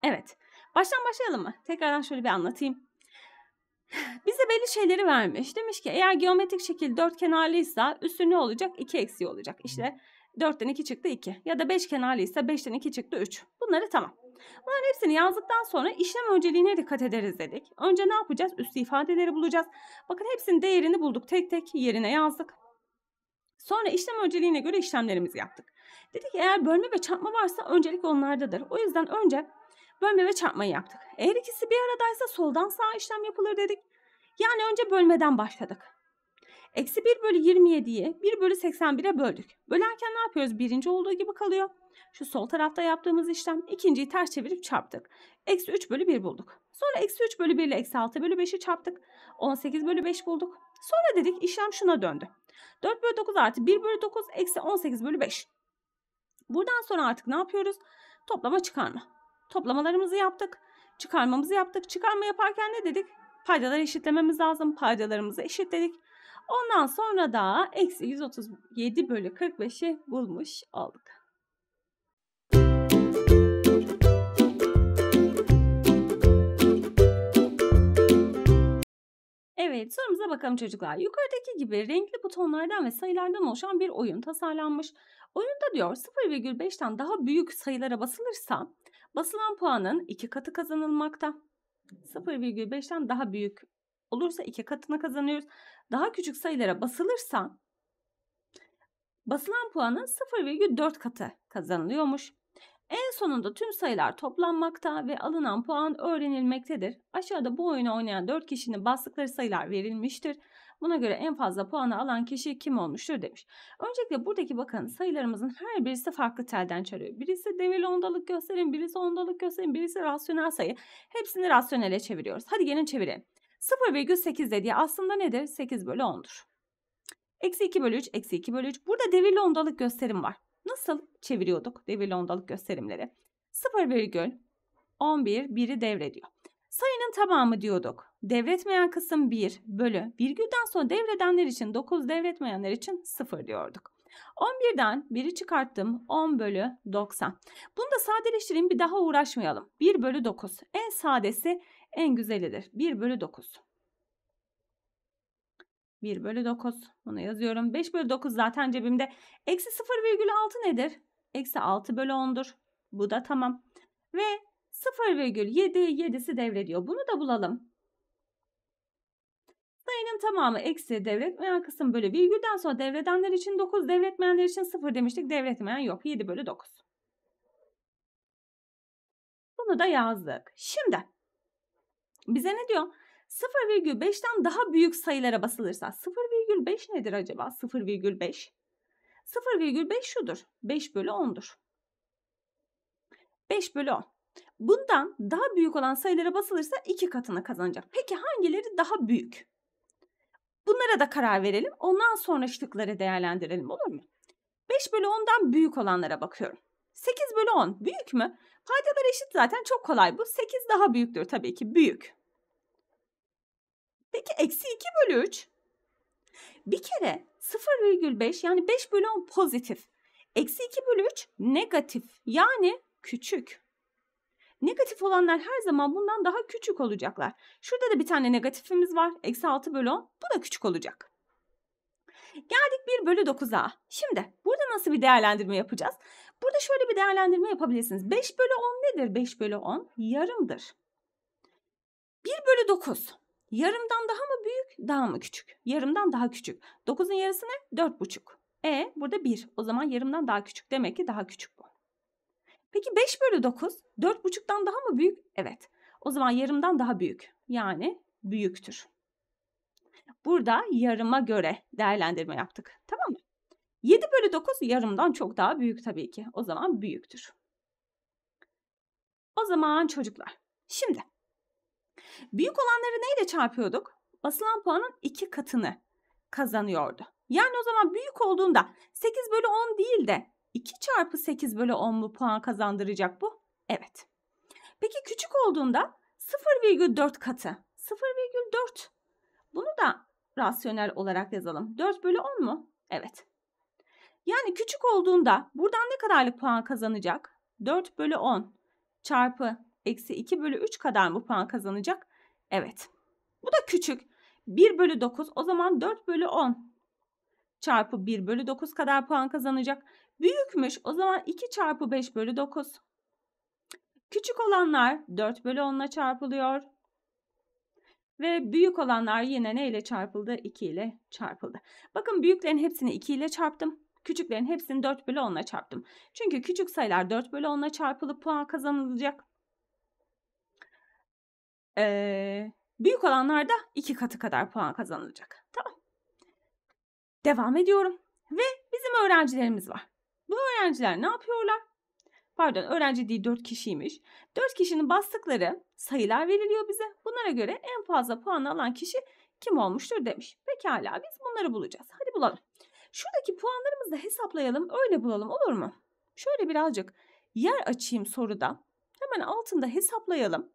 Evet baştan başlayalım mı? Tekrardan şöyle bir anlatayım. Bize belli şeyleri vermiş. Demiş ki eğer geometrik şekil dört kenarlıysa üstü ne olacak? 2 eksi olacak. İşte 4'ten 2 çıktı 2 ya da 5 kenarlıysa 5'ten 2 çıktı 3. Bunları tamam. Bunların hepsini yazdıktan sonra işlem önceliğine dikkat ederiz dedik. Önce ne yapacağız? Üstü ifadeleri bulacağız. Bakın hepsinin değerini bulduk. Tek tek yerine yazdık. Sonra işlem önceliğine göre işlemlerimizi yaptık. Dedi ki eğer bölme ve çarpma varsa öncelik onlardadır. O yüzden önce bölme ve çarpmayı yaptık. Eğer ikisi bir aradaysa soldan sağa işlem yapılır dedik. Yani önce bölmeden başladık. Eksi 1 bölü 27'yi 1 bölü 81'e böldük. Bölerken ne yapıyoruz? Birinci olduğu gibi kalıyor. Şu sol tarafta yaptığımız işlem ikinciyi ters çevirip çarptık. Eksi 3 bölü 1 bulduk. Sonra eksi 3 bölü 1 ile eksi 6 bölü 5'i çarptık. 18 bölü 5 bulduk. Sonra dedik işlem şuna döndü. 4 bölü 9 artı 1 bölü 9 eksi 18 bölü 5. Buradan sonra artık ne yapıyoruz? Toplama çıkarma. Toplamalarımızı yaptık. Çıkarmamızı yaptık. Çıkarma yaparken ne dedik? Paydaları eşitlememiz lazım. Paydalarımızı eşitledik. Ondan sonra da eksi 137 bölü 45'i bulmuş olduk. Evet, sorumuza bakalım çocuklar. Yukarıdaki gibi renkli butonlardan ve sayılardan oluşan bir oyun tasarlanmış. Oyunda diyor 0,5'ten daha büyük sayılara basılırsa basılan puanın iki katı kazanılmakta. 0,5'ten daha büyük olursa iki katına kazanıyoruz. Daha küçük sayılara basılırsa basılan puanın 0,4 katı kazanılıyormuş. En sonunda tüm sayılar toplanmakta ve alınan puan öğrenilmektedir. Aşağıda bu oyunu oynayan 4 kişinin bastıkları sayılar verilmiştir. Buna göre en fazla puanı alan kişi kim olmuştur demiş. Öncelikle buradaki bakın sayılarımızın her birisi farklı telden çarıyor. Birisi devirli ondalık gösterim, birisi ondalık gösterim, birisi rasyonel sayı. Hepsini rasyonele çeviriyoruz. Hadi gelin çevirelim. 0,8 dediği aslında nedir? 8 bölü 10'dur. Eksi 2 bölü 3, eksi 2 bölü 3. Burada devirli ondalık gösterim var. Nasıl çeviriyorduk devirli ondalık gösterimleri? 0 virgül 11 1'i devrediyor. Sayının tamamı diyorduk. Devretmeyen kısım 1 bölü virgülden sonra devredenler için 9 devretmeyenler için 0 diyorduk. 11'den 1'i çıkarttım 10 bölü 90. Bunu da sadeleştireyim bir daha uğraşmayalım. 1 bölü 9 en sadesi en güzelidir. 1 bölü 9. 1 bölü 9. Bunu yazıyorum. 5 bölü 9 zaten cebimde. Eksi 0,6 nedir? Eksi 6 bölü 10'dur. Bu da tamam. Ve 0,7 7'si devrediyor. Bunu da bulalım. Sayının tamamı eksi devretmeyen kısım bölü virgülden sonra devredenler için 9, devretmeyenler için 0 demiştik. Devretmeyen yok. 7 bölü 9. Bunu da yazdık. Şimdi bize ne diyor? 0,5'ten daha büyük sayılara basılırsa 0,5 nedir acaba? 0,5. 0,5 şudur. 5 bölü 10'dur. 5 bölü 10. Bundan daha büyük olan sayılara basılırsa 2 katına kazanacak. Peki hangileri daha büyük? Bunlara da karar verelim. Ondan sonra şıkları değerlendirelim olur mu? 5 bölü 10'dan büyük olanlara bakıyorum. 8 bölü 10 büyük mü? Paydalar eşit zaten çok kolay bu. 8 daha büyüktür tabii ki büyük. Peki eksi 2 bölü 3? Bir kere 0,5 yani 5 bölü 10 pozitif. Eksi 2 bölü 3 negatif yani küçük. Negatif olanlar her zaman bundan daha küçük olacaklar. Şurada da bir tane negatifimiz var. Eksi 6 bölü 10. Bu da küçük olacak. Geldik 1 bölü 9'a. Şimdi burada nasıl bir değerlendirme yapacağız? Burada şöyle bir değerlendirme yapabilirsiniz. 5 bölü 10 nedir? 5 bölü 10 yarımdır. 1 bölü 9. Yarımdan daha mı büyük daha mı küçük? Yarımdan daha küçük. 9'un yarısı ne? 4,5. E burada 1. O zaman yarımdan daha küçük. Demek ki daha küçük bu. Peki 5 bölü 9 4,5'tan daha mı büyük? Evet. O zaman yarımdan daha büyük. Yani büyüktür. Burada yarıma göre değerlendirme yaptık. Tamam mı? 7 bölü 9 yarımdan çok daha büyük tabii ki. O zaman büyüktür. O zaman çocuklar. Şimdi Büyük olanları neyle çarpıyorduk? Basılan puanın iki katını kazanıyordu. Yani o zaman büyük olduğunda 8 bölü 10 değil de 2 çarpı 8 bölü 10 mu puan kazandıracak bu? Evet. Peki küçük olduğunda 0,4 katı. 0,4. Bunu da rasyonel olarak yazalım. 4 bölü 10 mu? Evet. Yani küçük olduğunda buradan ne kadarlık puan kazanacak? 4 bölü 10 çarpı eksi 2 bölü 3 kadar mı puan kazanacak? Evet. Bu da küçük. 1 bölü 9 o zaman 4 bölü 10 çarpı 1 bölü 9 kadar puan kazanacak. Büyükmüş o zaman 2 çarpı 5 bölü 9. Küçük olanlar 4 bölü 10 çarpılıyor. Ve büyük olanlar yine ne ile çarpıldı? 2 ile çarpıldı. Bakın büyüklerin hepsini 2 ile çarptım. Küçüklerin hepsini 4 bölü 10 çarptım. Çünkü küçük sayılar 4 bölü 10 çarpılıp puan kazanılacak. Ee, büyük olanlarda iki katı kadar puan kazanılacak. Tamam. Devam ediyorum. Ve bizim öğrencilerimiz var. Bu öğrenciler ne yapıyorlar? Pardon öğrenci değil 4 kişiymiş. 4 kişinin bastıkları sayılar veriliyor bize. Bunlara göre en fazla puan alan kişi kim olmuştur demiş. Pekala biz bunları bulacağız. Hadi bulalım. Şuradaki puanlarımızı da hesaplayalım öyle bulalım olur mu? Şöyle birazcık yer açayım soruda. Hemen altında hesaplayalım.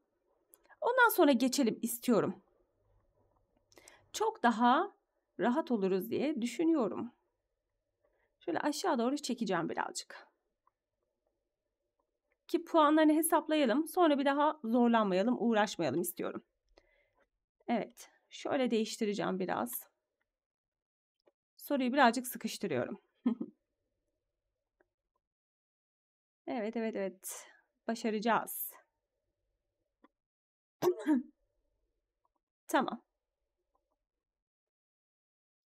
Ondan sonra geçelim istiyorum. Çok daha rahat oluruz diye düşünüyorum. Şöyle aşağı doğru çekeceğim birazcık. Ki puanlarını hesaplayalım. Sonra bir daha zorlanmayalım, uğraşmayalım istiyorum. Evet, şöyle değiştireceğim biraz. Soruyu birazcık sıkıştırıyorum. evet, evet, evet. Başaracağız. Tamam.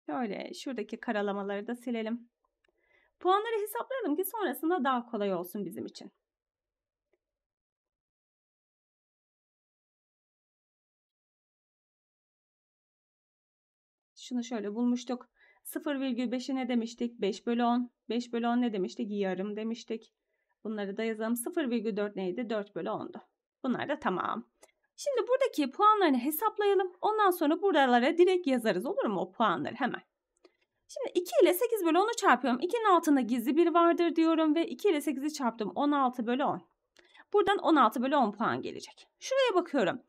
Şöyle şuradaki karalamaları da silelim. Puanları hesaplayalım ki sonrasında daha kolay olsun bizim için. Şunu şöyle bulmuştuk. 0,5'i ne demiştik? 5 bölü 10. 5 bölü 10 ne demiştik? Yarım demiştik. Bunları da yazalım. 0,4 neydi? 4 bölü 10'du. Bunlar da tamam. Şimdi buradaki puanlarını hesaplayalım. Ondan sonra buralara direkt yazarız olur mu o puanları hemen. Şimdi 2 ile 8 bölü 10'u çarpıyorum. 2'nin altında gizli bir vardır diyorum ve 2 ile 8'i çarptım 16 bölü 10. Buradan 16 bölü 10 puan gelecek. Şuraya bakıyorum.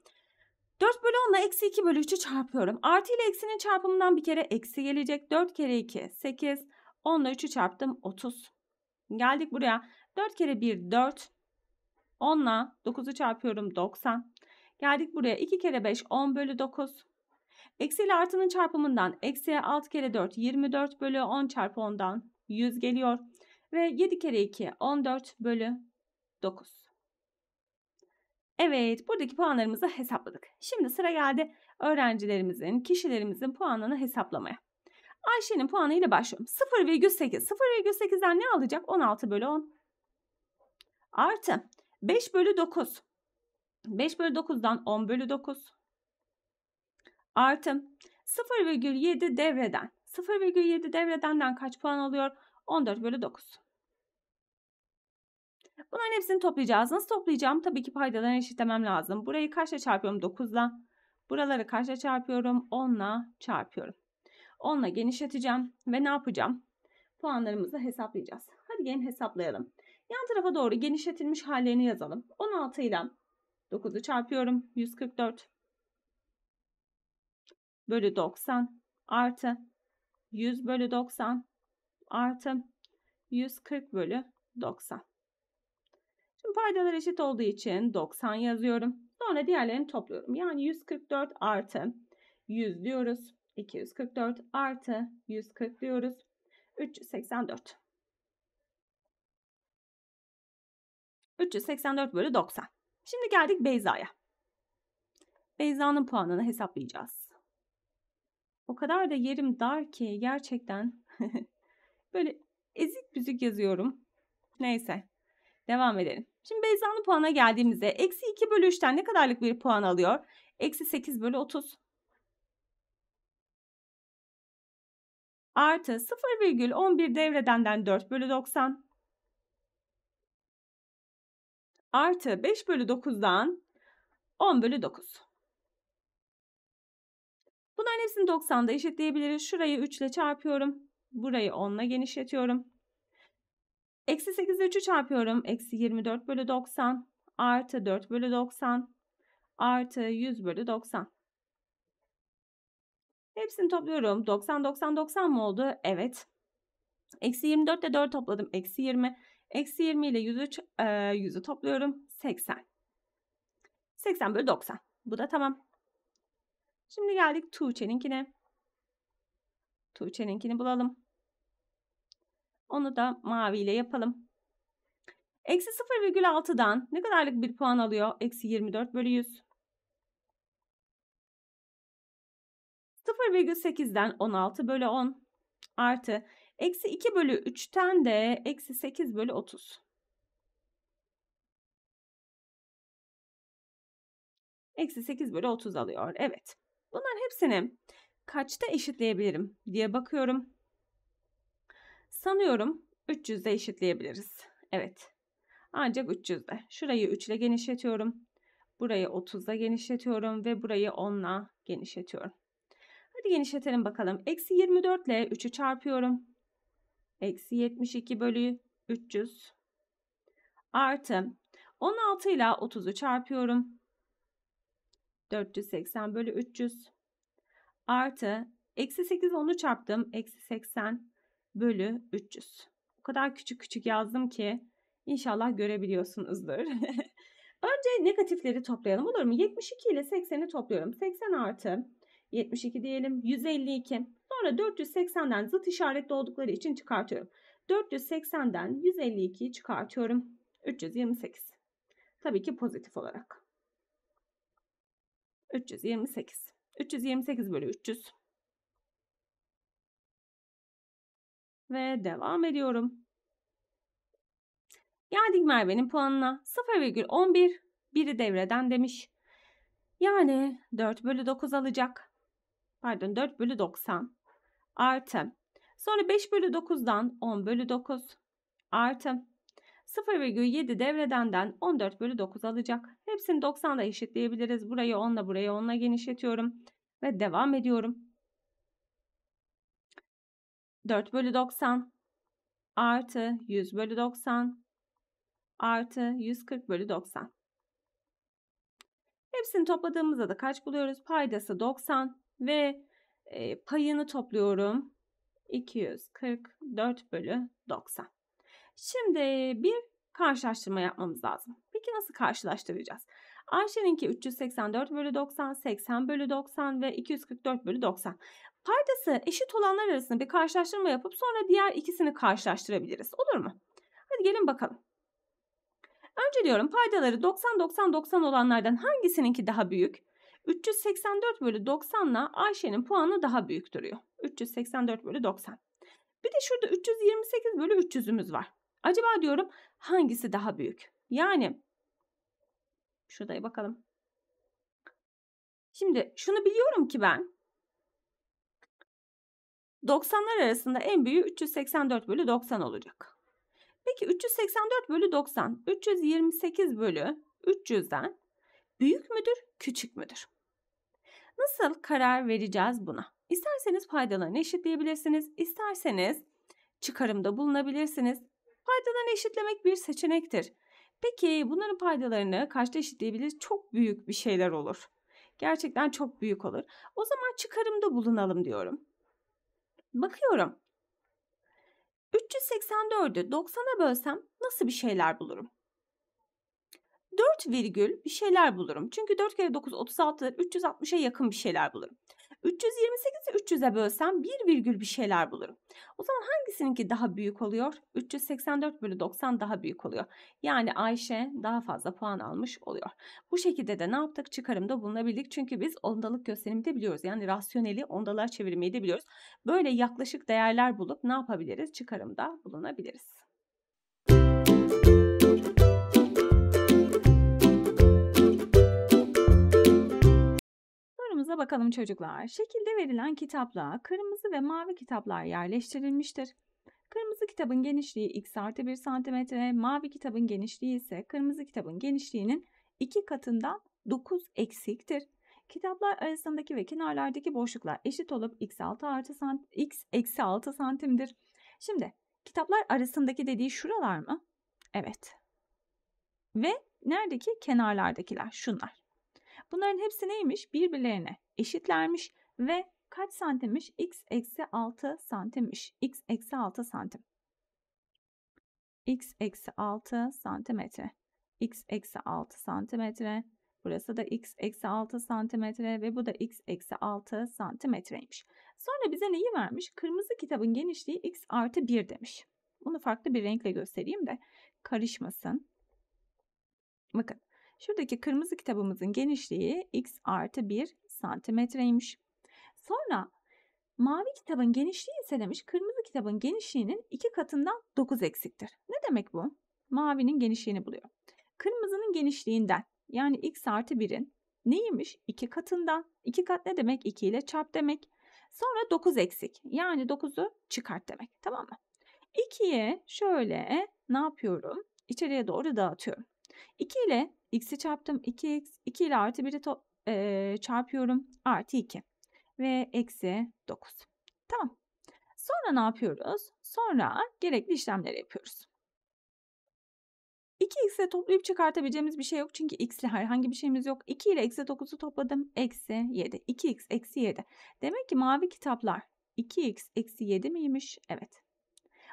4 bölü 10 ile eksi 2 bölü 3'ü çarpıyorum. Artı ile eksinin çarpımından bir kere eksi gelecek. 4 kere 2 8. 10 ile 3'ü çarptım 30. Geldik buraya. 4 kere 1 4. 10 ile 9'u çarpıyorum 90. Geldik buraya 2 kere 5 10 bölü 9. Eksi ile artının çarpımından eksi 6 kere 4 24 bölü 10 çarpı 10'dan 100 geliyor. Ve 7 kere 2 14 bölü 9. Evet buradaki puanlarımızı hesapladık. Şimdi sıra geldi öğrencilerimizin, kişilerimizin puanını hesaplamaya. Ayşe'nin puanı ile başlıyorum. 0,8. 0,8'den ne alacak? 16 bölü 10. Artı 5 bölü 9. 5 bölü 9'dan 10 bölü 9 artı 0,7 devreden 0,7 devredenden kaç puan alıyor? 14 bölü 9. Bunların hepsini toplayacağız. Nasıl toplayacağım? Tabii ki paydalarını eşitlemem lazım. Burayı kaçla çarpıyorum? 9'la. Buraları kaçla çarpıyorum? 10'la çarpıyorum. 10'la genişleteceğim ve ne yapacağım? Puanlarımızı hesaplayacağız. Hadi gelin hesaplayalım. Yan tarafa doğru genişletilmiş hallerini yazalım. 16 ile 9'u çarpıyorum. 144 bölü 90 artı 100 bölü 90 artı 140 bölü 90. Şimdi faydalar eşit olduğu için 90 yazıyorum. Sonra diğerlerini topluyorum. Yani 144 artı 100 diyoruz. 244 artı 140 diyoruz. 384. 384 bölü 90. Şimdi geldik Beyza'ya. Beyza'nın puanını hesaplayacağız. O kadar da yerim dar ki gerçekten böyle ezik büzük yazıyorum. Neyse devam edelim. Şimdi Beyza'nın puana geldiğimizde eksi 2 bölü 3'ten ne kadarlık bir puan alıyor? Eksi 8 bölü 30. Artı 0,11 devredenden 4 bölü 90 artı 5 bölü 9'dan 10 bölü 9. Bunların hepsini 90'da eşitleyebiliriz. Şurayı 3 ile çarpıyorum. Burayı 10 ile genişletiyorum. Eksi 8 ile 3'ü çarpıyorum. Eksi 24 bölü 90 artı 4 bölü 90 artı 100 bölü 90. Hepsini topluyorum. 90, 90, 90 mı oldu? Evet. Eksi 24 ile 4 topladım. Eksi 20. Eksi 20 ile 103, e, 100'ü topluyorum. 80. 80 bölü 90. Bu da tamam. Şimdi geldik Tuğçe'ninkine. Tuğçe'ninkini bulalım. Onu da maviyle yapalım. Eksi 0,6'dan ne kadarlık bir puan alıyor? Eksi 24 bölü 100. 0,8'den 16 bölü 10 artı Eksi 2 bölü 3'ten de eksi 8 bölü 30. Eksi 8 bölü 30 alıyor. Evet. Bunların hepsini kaçta eşitleyebilirim diye bakıyorum. Sanıyorum 300'de eşitleyebiliriz. Evet. Ancak 300'de. Şurayı 3 ile genişletiyorum. Burayı 30'da genişletiyorum ve burayı 10'la genişletiyorum. Hadi genişletelim bakalım. Eksi 24 ile 3'ü çarpıyorum eksi 72 bölü 300 artı 16 ile 30'u çarpıyorum. 480 bölü 300 artı eksi 8 onu çarptım. Eksi 80 bölü 300. O kadar küçük küçük yazdım ki inşallah görebiliyorsunuzdur. Önce negatifleri toplayalım olur mu? 72 ile 80'i topluyorum. 80 artı 72 diyelim. 152. Sonra 480'den zıt işaretli oldukları için çıkartıyorum. 480'den 152'yi çıkartıyorum. 328. Tabii ki pozitif olarak. 328. 328 bölü 300. Ve devam ediyorum. Geldik Merve'nin puanına. 0,11 biri devreden demiş. Yani 4 bölü 9 alacak. Pardon 4 bölü 90 artı. Sonra 5 bölü 9'dan 10 bölü 9 artı. 0,7 devredenden 14 bölü 9 alacak. Hepsini 90'da eşitleyebiliriz. Burayı 10'la burayı 10'la genişletiyorum. Ve devam ediyorum. 4 bölü 90 artı 100 bölü 90 artı 140 bölü 90. Hepsini topladığımızda da kaç buluyoruz? Paydası 90 ve e, payını topluyorum. 244 bölü 90. Şimdi bir karşılaştırma yapmamız lazım. Peki nasıl karşılaştıracağız? Ayşe'ninki 384 bölü 90, 80 bölü 90 ve 244 bölü 90. Paydası eşit olanlar arasında bir karşılaştırma yapıp sonra diğer ikisini karşılaştırabiliriz. Olur mu? Hadi gelin bakalım. Önce diyorum paydaları 90, 90, 90 olanlardan hangisininki daha büyük? 384 bölü 90 90'la Ayşe'nin puanı daha büyük duruyor. 384 bölü 90. Bir de şurada 328 bölü 300'ümüz var. Acaba diyorum hangisi daha büyük? Yani şuraya bakalım. Şimdi şunu biliyorum ki ben 90'lar arasında en büyüğü 384 bölü 90 olacak. Peki 384 bölü 90, 328 bölü 300'den büyük müdür, küçük müdür? Nasıl karar vereceğiz buna? İsterseniz faydalarını eşitleyebilirsiniz, isterseniz çıkarımda bulunabilirsiniz. Faydalarını eşitlemek bir seçenektir. Peki bunların faydalarını kaçta eşitleyebiliriz? Çok büyük bir şeyler olur. Gerçekten çok büyük olur. O zaman çıkarımda bulunalım diyorum. Bakıyorum. 384'ü 90'a bölsem nasıl bir şeyler bulurum? 4 virgül bir şeyler bulurum. Çünkü 4 kere 9 36'dır. 360'a yakın bir şeyler bulurum. 328'i 300'e bölsem 1 virgül bir şeyler bulurum. O zaman hangisininki daha büyük oluyor? 384 bölü 90 daha büyük oluyor. Yani Ayşe daha fazla puan almış oluyor. Bu şekilde de ne yaptık? Çıkarımda bulunabildik. Çünkü biz ondalık gösterimi de biliyoruz. Yani rasyoneli ondalığa çevirmeyi de biliyoruz. Böyle yaklaşık değerler bulup ne yapabiliriz? Çıkarımda bulunabiliriz. Sorumuza bakalım çocuklar. Şekilde verilen kitaplığa kırmızı ve mavi kitaplar yerleştirilmiştir. Kırmızı kitabın genişliği x artı 1 cm, mavi kitabın genişliği ise kırmızı kitabın genişliğinin 2 katından 9 eksiktir. Kitaplar arasındaki ve kenarlardaki boşluklar eşit olup x, altı artı sant x eksi 6 santimdir. Şimdi kitaplar arasındaki dediği şuralar mı? Evet. Ve neredeki? Kenarlardakiler şunlar. Bunların hepsi neymiş? Birbirlerine eşitlermiş ve kaç santimmiş? x eksi 6 santimmiş. x eksi 6 santim. x eksi 6 santimetre. x eksi 6 santimetre. Burası da x eksi 6 santimetre ve bu da x eksi 6 santimetreymiş. Sonra bize neyi vermiş? Kırmızı kitabın genişliği x artı 1 demiş. Bunu farklı bir renkle göstereyim de karışmasın. Bakın Şuradaki kırmızı kitabımızın genişliği x artı 1 santimetreymiş. Sonra mavi kitabın genişliği ise demiş kırmızı kitabın genişliğinin 2 katından 9 eksiktir. Ne demek bu? Mavinin genişliğini buluyor. Kırmızının genişliğinden yani x artı 1'in neymiş? 2 katından. 2 kat ne demek? 2 ile çarp demek. Sonra 9 eksik. Yani 9'u çıkart demek. Tamam mı? 2'ye şöyle ne yapıyorum? İçeriye doğru dağıtıyorum. 2 ile x'i çarptım 2x 2 ile artı 1'i e, çarpıyorum artı 2 ve eksi 9. Tamam. Sonra ne yapıyoruz? Sonra gerekli işlemleri yapıyoruz. 2x toplayıp çıkartabileceğimiz bir şey yok. Çünkü x herhangi bir şeyimiz yok. 2 ile eksi 9'u topladım. Eksi 7. 2x eksi 7. Demek ki mavi kitaplar 2x eksi 7 miymiş? Evet.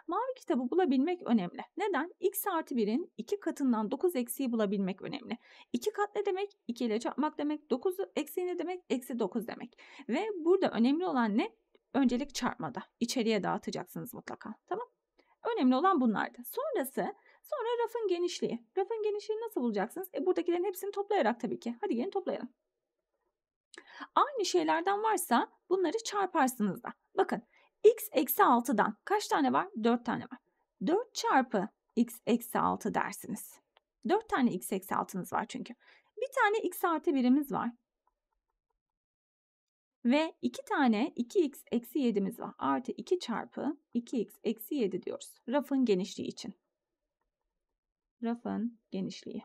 Mavi kitabı bulabilmek önemli. Neden? x artı 1'in 2 katından 9 eksiği bulabilmek önemli. 2 kat ne demek? 2 ile çarpmak demek. 9 eksiği ne demek? Eksi 9 demek. Ve burada önemli olan ne? Öncelik çarpmada. İçeriye dağıtacaksınız mutlaka. Tamam Önemli olan bunlardı. Sonrası sonra rafın genişliği. Rafın genişliğini nasıl bulacaksınız? E, buradakilerin hepsini toplayarak tabii ki. Hadi gelin toplayalım. Aynı şeylerden varsa bunları çarparsınız da. Bakın x eksi 6'dan kaç tane var? 4 tane var. 4 çarpı x eksi 6 dersiniz. 4 tane x eksi 6'nız var çünkü. Bir tane x artı 1'imiz var. Ve 2 tane 2x eksi 7'miz var. Artı 2 çarpı 2x eksi 7 diyoruz. Rafın genişliği için. Rafın genişliği.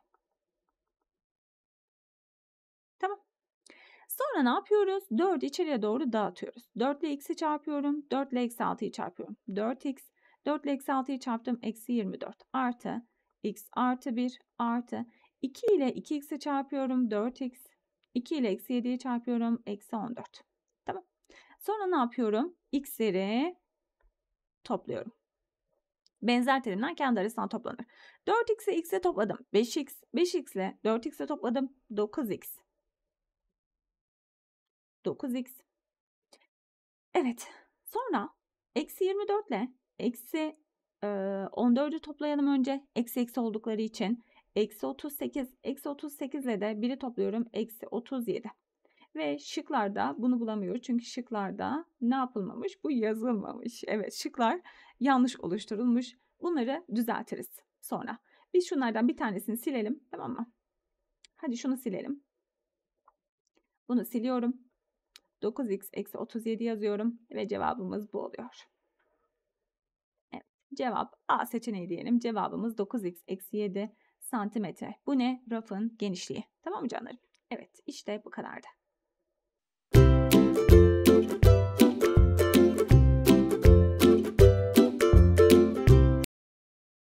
Sonra ne yapıyoruz? 4 içeriye doğru dağıtıyoruz. 4 ile x'i çarpıyorum. 4 ile eksi 6'yı çarpıyorum. 4x. 4 ile eksi 6'yı çarptım. Eksi 24 artı x artı 1 artı 2 ile 2x'i çarpıyorum. 4x. 2 ile eksi 7'yi çarpıyorum. Eksi 14. Tamam. Sonra ne yapıyorum? x'leri topluyorum. Benzer terimler kendi arasına toplanır. 4x'i x'e topladım. 5x. 5x ile 4x'e topladım. 9x. 9x. Evet sonra eksi 24 ile eksi 14'ü toplayalım önce eksi eksi oldukları için. Eksi 38 eksi 38 ile de biri topluyorum eksi 37. Ve şıklarda bunu bulamıyoruz çünkü şıklarda ne yapılmamış bu yazılmamış. Evet şıklar yanlış oluşturulmuş bunları düzeltiriz sonra. Biz şunlardan bir tanesini silelim tamam mı? Hadi şunu silelim. Bunu siliyorum. 9x eksi 37 yazıyorum ve cevabımız bu oluyor. Evet, cevap A seçeneği diyelim. Cevabımız 9x eksi 7 santimetre. Bu ne? Rafın genişliği. Tamam mı canlarım? Evet işte bu kadardı.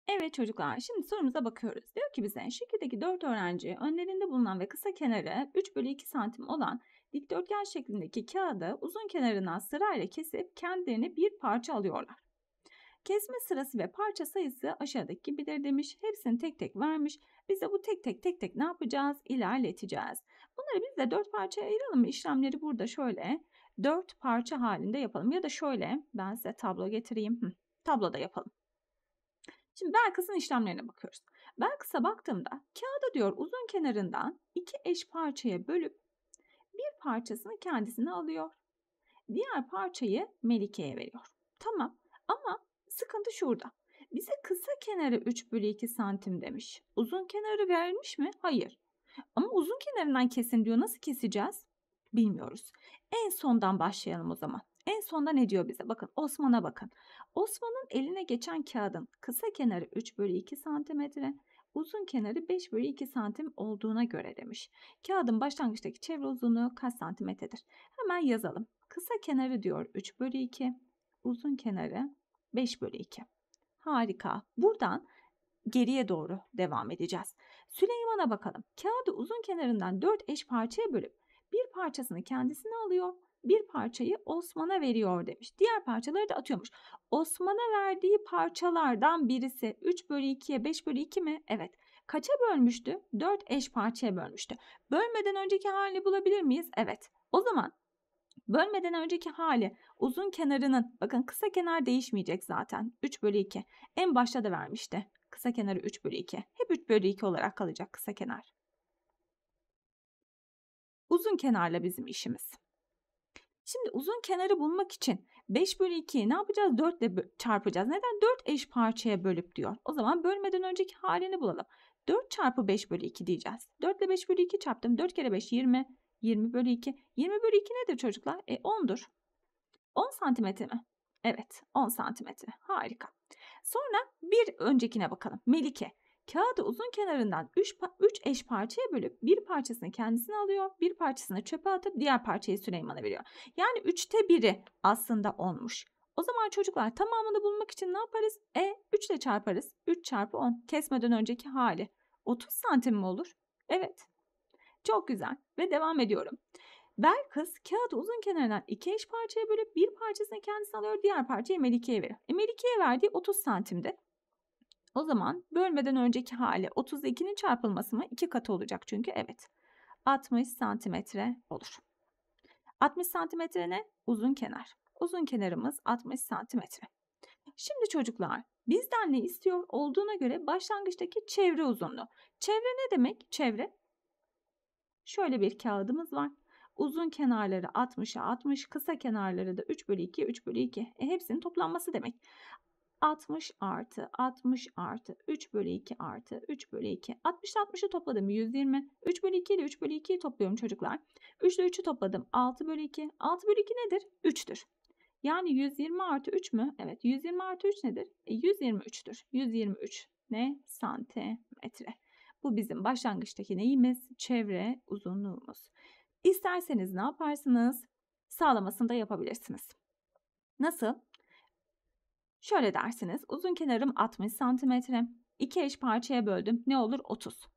Evet çocuklar şimdi sorumuza bakıyoruz. Diyor ki bize şekildeki 4 öğrenci önlerinde bulunan ve kısa kenarı 3 bölü 2 santim olan dikdörtgen şeklindeki kağıda uzun kenarından sırayla kesip kendilerine bir parça alıyorlar. Kesme sırası ve parça sayısı aşağıdaki gibidir demiş. Hepsini tek tek vermiş. Biz de bu tek tek tek tek ne yapacağız? İlerleteceğiz. Bunları biz de dört parçaya ayıralım. İşlemleri burada şöyle dört parça halinde yapalım. Ya da şöyle ben size tablo getireyim. Hı, tabloda yapalım. Şimdi bel işlemlerine bakıyoruz. Bel baktığımda kağıda diyor uzun kenarından iki eş parçaya bölüp bir parçasını kendisine alıyor. Diğer parçayı Melike'ye veriyor. Tamam ama sıkıntı şurada. Bize kısa kenarı 3 bölü 2 santim demiş. Uzun kenarı vermiş mi? Hayır. Ama uzun kenarından kesin diyor. Nasıl keseceğiz? Bilmiyoruz. En sondan başlayalım o zaman. En sonda ne diyor bize? Bakın Osman'a bakın. Osman'ın eline geçen kağıdın kısa kenarı 3 bölü 2 santimetre, uzun kenarı 5 bölü 2 santim olduğuna göre demiş. Kağıdın başlangıçtaki çevre uzunluğu kaç santimetredir? Hemen yazalım. Kısa kenarı diyor 3 bölü 2. Uzun kenarı 5 bölü 2. Harika. Buradan geriye doğru devam edeceğiz. Süleyman'a bakalım. Kağıdı uzun kenarından 4 eş parçaya bölüp bir parçasını kendisine alıyor bir parçayı Osman'a veriyor demiş. Diğer parçaları da atıyormuş. Osman'a verdiği parçalardan birisi 3 bölü 2'ye 5 bölü 2 mi? Evet. Kaça bölmüştü? 4 eş parçaya bölmüştü. Bölmeden önceki halini bulabilir miyiz? Evet. O zaman Bölmeden önceki hali uzun kenarının bakın kısa kenar değişmeyecek zaten 3 bölü 2. En başta da vermişti. Kısa kenarı 3 bölü 2. Hep 3 bölü 2 olarak kalacak kısa kenar. Uzun kenarla bizim işimiz. Şimdi uzun kenarı bulmak için 5 bölü 2'yi ne yapacağız? 4 ile çarpacağız. Neden? 4 eş parçaya bölüp diyor. O zaman bölmeden önceki halini bulalım. 4 çarpı 5 bölü 2 diyeceğiz. 4 ile 5 bölü 2 çarptım. 4 kere 5 20. 20 bölü 2. 20 bölü 2 nedir çocuklar? E 10'dur. 10 santimetre mi? Evet 10 santimetre. Harika. Sonra bir öncekine bakalım. Melike. Kağıdı uzun kenarından 3 eş parçaya bölüp bir parçasını kendisine alıyor, bir parçasını çöpe atıp diğer parçayı Süleyman'a veriyor. Yani üçte biri aslında olmuş. O zaman çocuklar tamamını bulmak için ne yaparız? E 3 ile çarparız. 3 çarpı 10 kesmeden önceki hali. 30 santim mi olur? Evet. Çok güzel ve devam ediyorum. Bel kız kağıdı uzun kenarından iki eş parçaya bölüp bir parçasını kendisi alıyor diğer parçayı Melike'ye veriyor. E, Melike'ye verdiği 30 santimde. O zaman bölmeden önceki hali 32'nin çarpılması mı? 2 katı olacak çünkü evet. 60 santimetre olur. 60 santimetre ne? Uzun kenar. Uzun kenarımız 60 santimetre. Şimdi çocuklar bizden ne istiyor olduğuna göre başlangıçtaki çevre uzunluğu. Çevre ne demek? Çevre şöyle bir kağıdımız var. Uzun kenarları 60'a 60, kısa kenarları da 3 bölü 2, 3 bölü 2. E hepsinin toplanması demek. 60 artı 60 artı 3 bölü 2 artı 3 bölü 2. 60 60'ı topladım 120. 3 bölü 2 ile 3 bölü 2'yi topluyorum çocuklar. 3 ile 3'ü topladım 6 bölü 2. 6 bölü 2 nedir? 3'tür. Yani 120 artı 3 mü? Evet 120 artı 3 nedir? E, 123'tür. 123 ne? Santimetre. Bu bizim başlangıçtaki neyimiz? Çevre uzunluğumuz. İsterseniz ne yaparsınız? Sağlamasını da yapabilirsiniz. Nasıl? Şöyle dersiniz uzun kenarım 60 cm. 2 eş parçaya böldüm. Ne olur 30.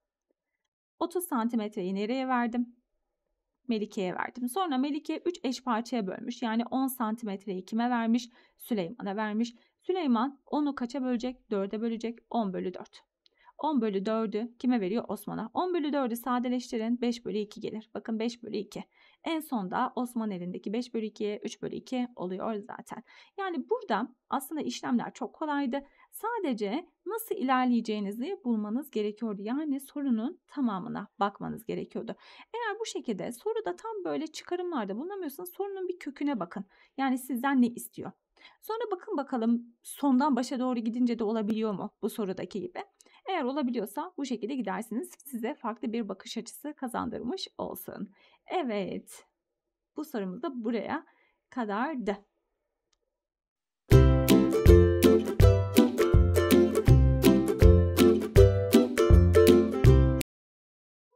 30 santimetreyi nereye verdim? Melike'ye verdim. Sonra Melike 3 eş parçaya bölmüş. Yani 10 santimetreyi kime vermiş? Süleyman'a vermiş. Süleyman onu kaça bölecek? 4'e bölecek. 10 bölü 4. 10 bölü 4'ü kime veriyor? Osman'a. 10 bölü 4'ü sadeleştirin. 5 bölü 2 gelir. Bakın 5 bölü 2. En son da Osman elindeki 5 bölü 2'ye 3 bölü 2 oluyor zaten. Yani burada aslında işlemler çok kolaydı. Sadece nasıl ilerleyeceğinizi bulmanız gerekiyordu. Yani sorunun tamamına bakmanız gerekiyordu. Eğer bu şekilde soruda tam böyle çıkarımlarda bulunamıyorsanız sorunun bir köküne bakın. Yani sizden ne istiyor? Sonra bakın bakalım sondan başa doğru gidince de olabiliyor mu bu sorudaki gibi. Eğer olabiliyorsa bu şekilde gidersiniz. Size farklı bir bakış açısı kazandırmış olsun. Evet. Bu sorumuz da buraya kadardı.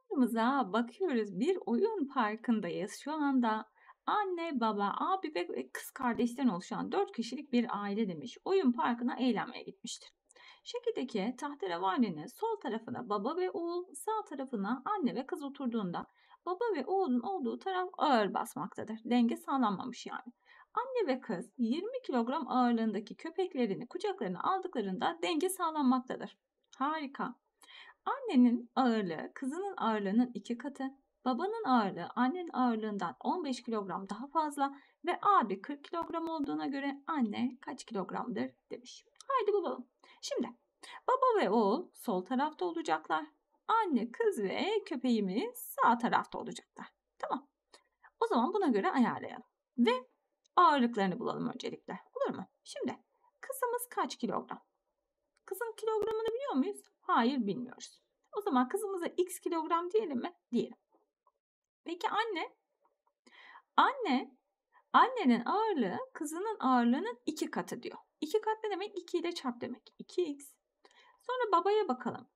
Sorumuza bakıyoruz. Bir oyun parkındayız şu anda. Anne, baba, abi ve kız kardeşten oluşan 4 kişilik bir aile demiş. Oyun parkına eğlenmeye gitmiştir. Şekildeki tahterevalinin sol tarafına baba ve oğul, sağ tarafına anne ve kız oturduğunda baba ve oğulun olduğu taraf ağır basmaktadır. Denge sağlanmamış yani. Anne ve kız 20 kilogram ağırlığındaki köpeklerini kucaklarına aldıklarında denge sağlanmaktadır. Harika. Annenin ağırlığı kızının ağırlığının iki katı, babanın ağırlığı annenin ağırlığından 15 kilogram daha fazla ve abi 40 kilogram olduğuna göre anne kaç kilogramdır demiş. Haydi bulalım. Şimdi baba ve oğul sol tarafta olacaklar. Anne, kız ve köpeğimiz sağ tarafta olacaklar. Tamam. O zaman buna göre ayarlayalım. Ve ağırlıklarını bulalım öncelikle. Olur mu? Şimdi kızımız kaç kilogram? Kızın kilogramını biliyor muyuz? Hayır bilmiyoruz. O zaman kızımıza x kilogram diyelim mi? Diyelim. Peki anne? Anne, annenin ağırlığı kızının ağırlığının iki katı diyor. 2 kat ne demek? 2 ile çarp demek. 2x. Sonra babaya bakalım.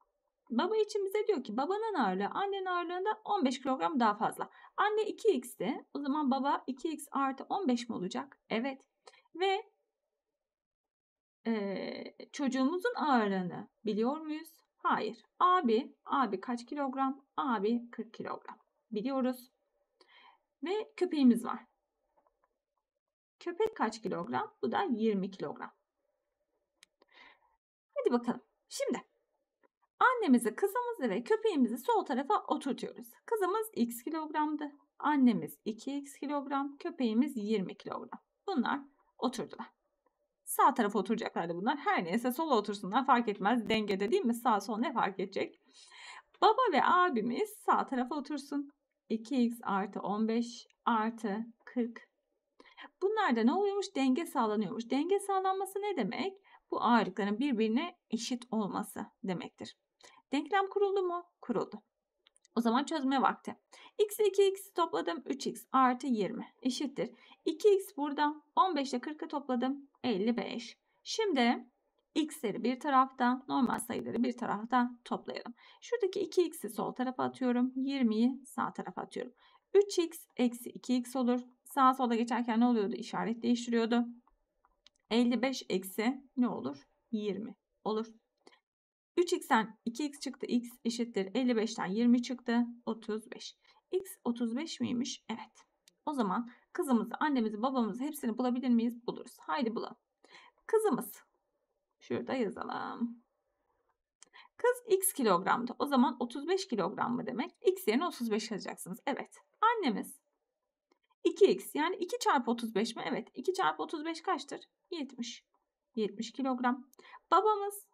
Baba için bize diyor ki babanın ağırlığı annenin ağırlığından 15 kilogram daha fazla. Anne 2x'ti. O zaman baba 2x artı 15 mi olacak? Evet. Ve e, çocuğumuzun ağırlığını biliyor muyuz? Hayır. Abi, abi kaç kilogram? Abi 40 kilogram. Biliyoruz. Ve köpeğimiz var. Köpek kaç kilogram? Bu da 20 kilogram. Hadi bakalım. Şimdi annemizi, kızımızı ve köpeğimizi sol tarafa oturtuyoruz. Kızımız x kilogramdı. Annemiz 2x kilogram, köpeğimiz 20 kilogram. Bunlar oturdular. Sağ tarafa oturacaklardı bunlar. Her neyse sola otursunlar fark etmez. Dengede değil mi? Sağ sol ne fark edecek? Baba ve abimiz sağ tarafa otursun. 2x artı 15 artı 40 Bunlarda ne oluyormuş? Denge sağlanıyormuş. Denge sağlanması ne demek? Bu ağırlıkların birbirine eşit olması demektir. Denklem kuruldu mu? Kuruldu. O zaman çözme vakti. x 2x topladım 3x artı 20 eşittir. 2x burada 15 ile 40'ı topladım 55. Şimdi x'leri bir tarafta normal sayıları bir tarafta toplayalım. Şuradaki 2x'i sol tarafa atıyorum. 20'yi sağ tarafa atıyorum. 3x eksi 2x olur sağa sola geçerken ne oluyordu? İşaret değiştiriyordu. 55 eksi ne olur? 20 olur. 3x'ten 2x çıktı. x eşittir 55'ten 20 çıktı. 35. x 35 miymiş? Evet. O zaman kızımızı, annemizi, babamızı hepsini bulabilir miyiz? Buluruz. Haydi bulalım. Kızımız. Şurada yazalım. Kız x kilogramdı. O zaman 35 kilogram mı demek? X yerine 35 yazacaksınız. Evet. Annemiz 2x yani 2 çarpı 35 mi? Evet 2 çarpı 35 kaçtır? 70. 70 kilogram. Babamız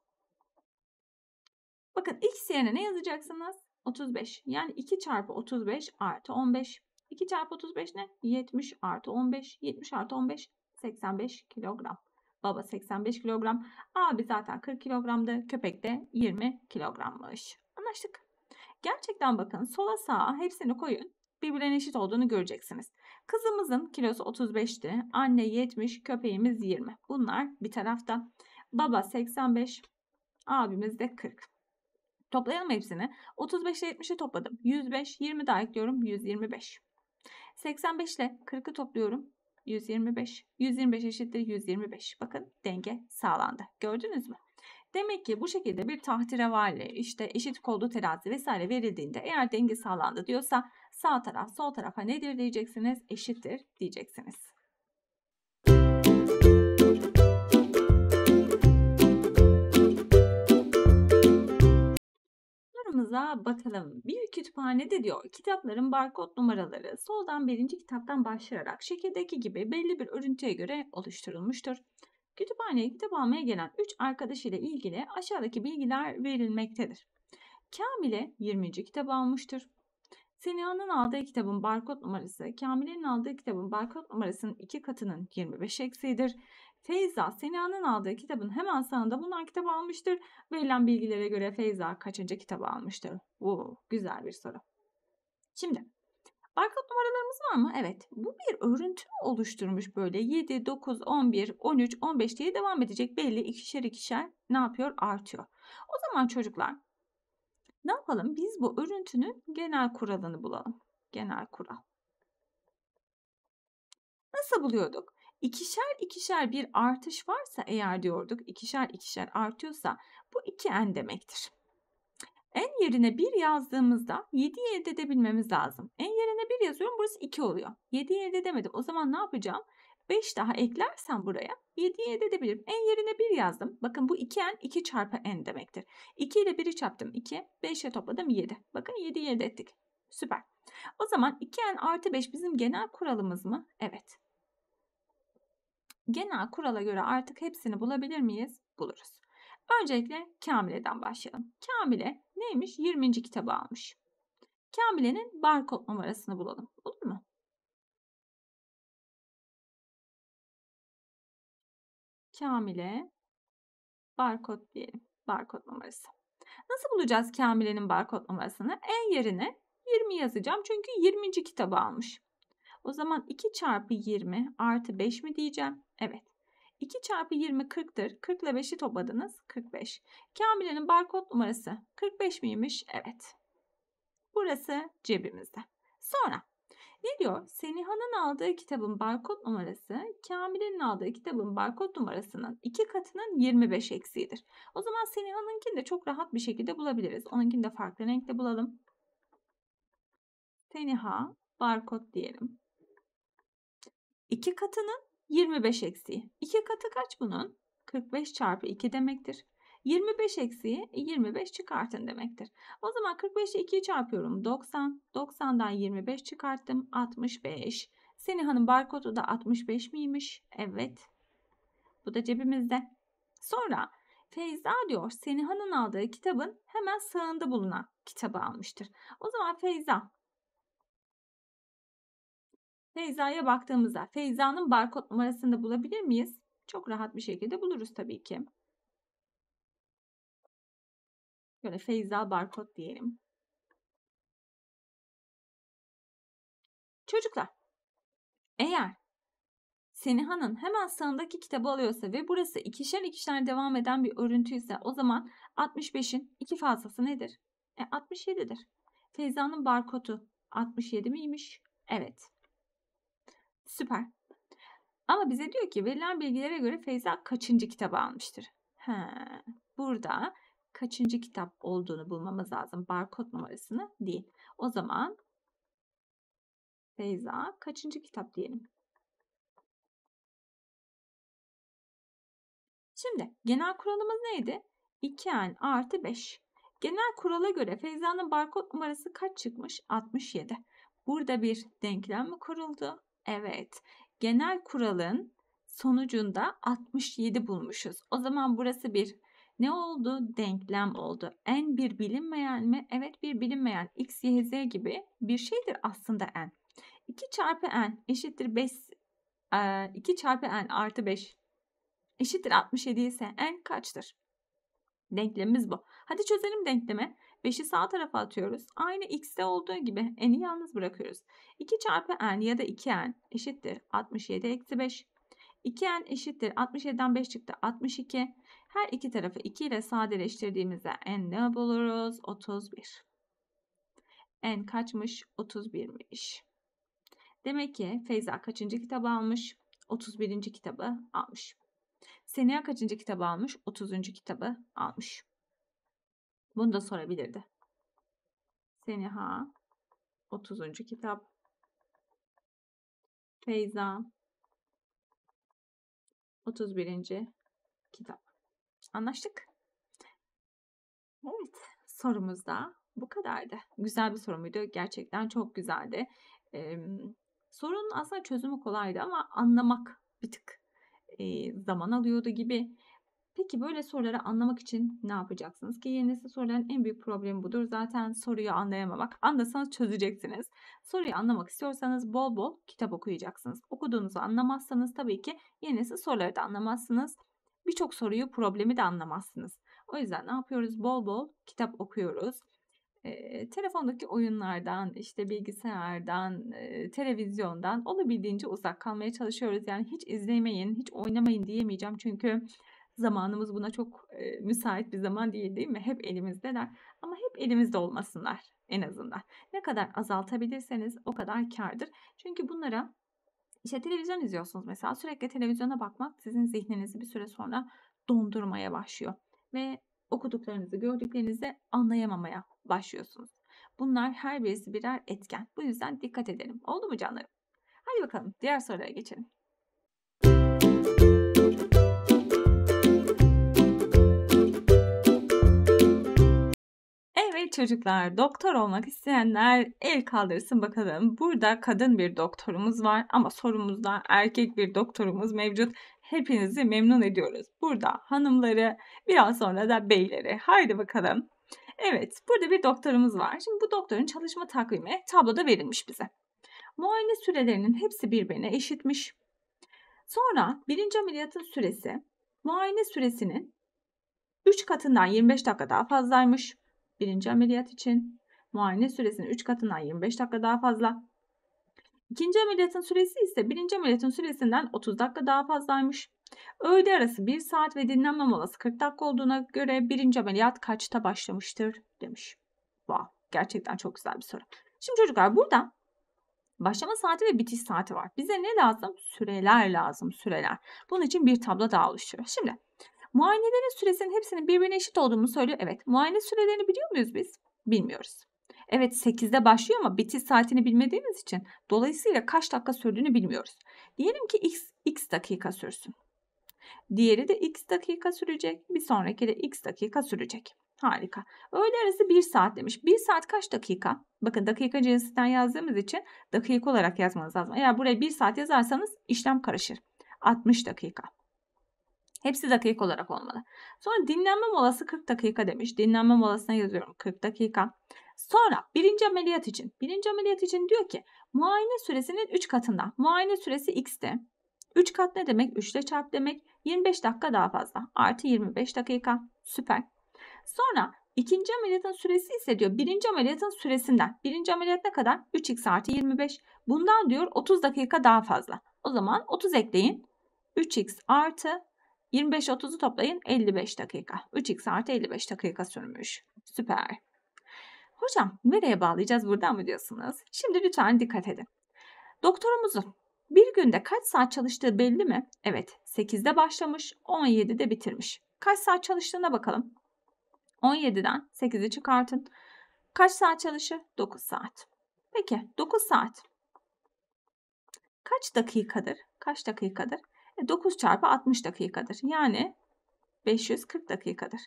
bakın x yerine ne yazacaksınız? 35 yani 2 çarpı 35 artı 15. 2 çarpı 35 ne? 70 artı 15. 70 artı 15 85 kilogram. Baba 85 kilogram. Abi zaten 40 kilogramdı. Köpek de 20 kilogrammış. Anlaştık. Gerçekten bakın sola sağa hepsini koyun. birbirine eşit olduğunu göreceksiniz. Kızımızın kilosu 35'ti. Anne 70, köpeğimiz 20. Bunlar bir tarafta. Baba 85, abimiz de 40. Toplayalım hepsini. 35 ile 70'i topladım. 105, 20 daha ekliyorum. 125. 85 ile 40'ı topluyorum. 125. 125 eşittir 125. Bakın denge sağlandı. Gördünüz mü? Demek ki bu şekilde bir tahtirevalli işte eşit kollu terazi vesaire verildiğinde eğer denge sağlandı diyorsa sağ taraf sol tarafa nedir diyeceksiniz eşittir diyeceksiniz. Sorumuza bakalım. Bir kütüphanede diyor kitapların barkod numaraları soldan birinci kitaptan başlayarak şekildeki gibi belli bir örüntüye göre oluşturulmuştur. Kütüphaneye kitap almaya gelen 3 arkadaş ile ilgili aşağıdaki bilgiler verilmektedir. Kamile 20. kitabı almıştır. Seniha'nın aldığı kitabın barkod numarası, Kamile'nin aldığı kitabın barkod numarasının 2 katının 25 eksiğidir. Feyza, Seniha'nın aldığı kitabın hemen sağında bulunan kitabı almıştır. Verilen bilgilere göre Feyza kaçıncı kitabı almıştır? Bu güzel bir soru. Şimdi Barkod numaralarımız var mı? Evet. Bu bir örüntü oluşturmuş böyle? 7, 9, 11, 13, 15 diye devam edecek. Belli ikişer ikişer ne yapıyor? Artıyor. O zaman çocuklar ne yapalım? Biz bu örüntünün genel kuralını bulalım. Genel kural. Nasıl buluyorduk? İkişer ikişer bir artış varsa eğer diyorduk, ikişer ikişer artıyorsa bu iki n demektir. En yerine 1 yazdığımızda 7'yi elde edebilmemiz lazım. En yerine 1 yazıyorum burası 2 oluyor. 7'yi elde edemedim. O zaman ne yapacağım? 5 daha eklersem buraya 7'yi elde edebilirim. En yerine 1 yazdım. Bakın bu 2n 2 çarpı n demektir. 2 ile 1'i çarptım 2. 5'e topladım 7. Bakın 7'yi elde ettik. Süper. O zaman 2n artı 5 bizim genel kuralımız mı? Evet. Genel kurala göre artık hepsini bulabilir miyiz? Buluruz. Öncelikle Kamile'den başlayalım. Kamile neymiş? 20. kitabı almış. Kamile'nin barkod numarasını bulalım. Olur mu? Kamile barkod diyelim. Barkod numarası. Nasıl bulacağız Kamile'nin barkod numarasını? En yerine 20 yazacağım. Çünkü 20. kitabı almış. O zaman 2 çarpı 20 artı 5 mi diyeceğim? Evet. 2 çarpı 20 40'tır. 40 ile 5'i topladınız 45. Kamile'nin barkod numarası 45 miymiş? Evet. Burası cebimizde. Sonra ne diyor? Seniha'nın aldığı kitabın barkod numarası Kamile'nin aldığı kitabın barkod numarasının iki katının 25 eksiğidir. O zaman Seniha'nınkini de çok rahat bir şekilde bulabiliriz. Onunkini de farklı renkte bulalım. Seniha barkod diyelim. İki katının 25 eksiği. 2 katı kaç bunun? 45 çarpı 2 demektir. 25 eksiği 25 çıkartın demektir. O zaman 45'i 2'ye çarpıyorum. 90. 90'dan 25 çıkarttım. 65. Seni hanım barkodu da 65 miymiş? Evet. Bu da cebimizde. Sonra Feyza diyor Senihan'ın aldığı kitabın hemen sağında bulunan kitabı almıştır. O zaman Feyza Feyza'ya baktığımızda Feyza'nın barkod numarasını da bulabilir miyiz? Çok rahat bir şekilde buluruz tabii ki. Böyle Feyza barkod diyelim. Çocuklar, eğer Senihan'ın hemen sağındaki kitabı alıyorsa ve burası ikişer ikişer devam eden bir örüntüyse o zaman 65'in iki fazlası nedir? E 67'dir. Feyza'nın barkodu 67 miymiş? Evet. Süper. Ama bize diyor ki verilen bilgilere göre Feyza kaçıncı kitabı almıştır? He, burada kaçıncı kitap olduğunu bulmamız lazım. Barkod numarasını değil. O zaman Feyza kaçıncı kitap diyelim. Şimdi genel kuralımız neydi? 2n artı 5. Genel kurala göre Feyza'nın barkod numarası kaç çıkmış? 67. Burada bir denklem mi kuruldu? Evet. Genel kuralın sonucunda 67 bulmuşuz. O zaman burası bir ne oldu? Denklem oldu. N bir bilinmeyen mi? Evet bir bilinmeyen. X, Y, Z gibi bir şeydir aslında N. 2 çarpı N eşittir 5. 2 e, çarpı N artı 5 eşittir 67 ise N kaçtır? Denklemimiz bu. Hadi çözelim denklemi. 5'i sağ tarafa atıyoruz. Aynı x'te olduğu gibi n'i yalnız bırakıyoruz. 2 çarpı n ya da 2n eşittir 67 eksi 5. 2n eşittir 67'den 5 çıktı 62. Her iki tarafı 2 ile sadeleştirdiğimizde n ne buluruz? 31. n kaçmış? 31'miş. Demek ki Feyza kaçıncı kitabı almış? 31. kitabı almış. Seniha kaçıncı kitabı almış? 30. kitabı almış. Bunu da sorabilirdi. Seniha 30. kitap Feyza 31. kitap. Anlaştık. Evet, sorumuz da bu kadardı. Güzel bir soru muydu? Gerçekten çok güzeldi. Ee, sorunun aslında çözümü kolaydı ama anlamak bir tık e, zaman alıyordu gibi. Peki böyle soruları anlamak için ne yapacaksınız? Ki yeni nesil soruların en büyük problemi budur. Zaten soruyu anlayamamak. Anlasanız çözeceksiniz. Soruyu anlamak istiyorsanız bol bol kitap okuyacaksınız. Okuduğunuzu anlamazsanız tabii ki yeni nesil soruları da anlamazsınız. Birçok soruyu, problemi de anlamazsınız. O yüzden ne yapıyoruz? Bol bol kitap okuyoruz. E, telefondaki oyunlardan, işte bilgisayardan, e, televizyondan olabildiğince uzak kalmaya çalışıyoruz. Yani hiç izlemeyin, hiç oynamayın diyemeyeceğim çünkü zamanımız buna çok e, müsait bir zaman değil değil mi? Hep elimizdeler ama hep elimizde olmasınlar en azından. Ne kadar azaltabilirseniz o kadar kardır. Çünkü bunlara işte televizyon izliyorsunuz mesela sürekli televizyona bakmak sizin zihninizi bir süre sonra dondurmaya başlıyor ve okuduklarınızı, gördüklerinizi anlayamamaya başlıyorsunuz. Bunlar her birisi birer etken. Bu yüzden dikkat edelim. Oldu mu canlarım? Hadi bakalım diğer sorulara geçelim. çocuklar, doktor olmak isteyenler el kaldırsın bakalım. Burada kadın bir doktorumuz var ama sorumuzda erkek bir doktorumuz mevcut. Hepinizi memnun ediyoruz. Burada hanımları, biraz sonra da beyleri. Haydi bakalım. Evet, burada bir doktorumuz var. Şimdi bu doktorun çalışma takvimi tabloda verilmiş bize. Muayene sürelerinin hepsi birbirine eşitmiş. Sonra birinci ameliyatın süresi muayene süresinin 3 katından 25 dakika daha fazlaymış. Birinci ameliyat için muayene süresinin 3 katından 25 dakika daha fazla. İkinci ameliyatın süresi ise birinci ameliyatın süresinden 30 dakika daha fazlaymış. Öğle arası 1 saat ve dinlenme molası 40 dakika olduğuna göre birinci ameliyat kaçta başlamıştır demiş. Wow, gerçekten çok güzel bir soru. Şimdi çocuklar burada başlama saati ve bitiş saati var. Bize ne lazım? Süreler lazım, süreler. Bunun için bir tablo daha oluşturuyor. Şimdi Muayenelerin süresinin hepsinin birbirine eşit olduğunu söylüyor. Evet muayene sürelerini biliyor muyuz biz? Bilmiyoruz. Evet 8'de başlıyor ama bitiş saatini bilmediğimiz için dolayısıyla kaç dakika sürdüğünü bilmiyoruz. Diyelim ki x, x dakika sürsün. Diğeri de x dakika sürecek. Bir sonraki de x dakika sürecek. Harika. Öğle arası 1 saat demiş. 1 saat kaç dakika? Bakın dakika cinsinden yazdığımız için dakika olarak yazmanız lazım. Eğer buraya 1 saat yazarsanız işlem karışır. 60 dakika. Hepsi dakika olarak olmalı. Sonra dinlenme molası 40 dakika demiş. Dinlenme molasına yazıyorum 40 dakika. Sonra birinci ameliyat için. Birinci ameliyat için diyor ki muayene süresinin 3 katında. Muayene süresi x'te, 3 kat ne demek? 3 ile çarp demek. 25 dakika daha fazla. Artı 25 dakika. Süper. Sonra ikinci ameliyatın süresi ise diyor birinci ameliyatın süresinden. Birinci ameliyat ne kadar? 3x artı 25. Bundan diyor 30 dakika daha fazla. O zaman 30 ekleyin. 3x artı 25-30'u toplayın 55 dakika. 3x artı 55 dakika sürmüş. Süper. Hocam nereye bağlayacağız buradan mı diyorsunuz? Şimdi lütfen dikkat edin. Doktorumuzun bir günde kaç saat çalıştığı belli mi? Evet 8'de başlamış 17'de bitirmiş. Kaç saat çalıştığına bakalım. 17'den 8'i çıkartın. Kaç saat çalışır? 9 saat. Peki 9 saat. Kaç dakikadır? Kaç dakikadır? 9 çarpı 60 dakikadır. Yani 540 dakikadır.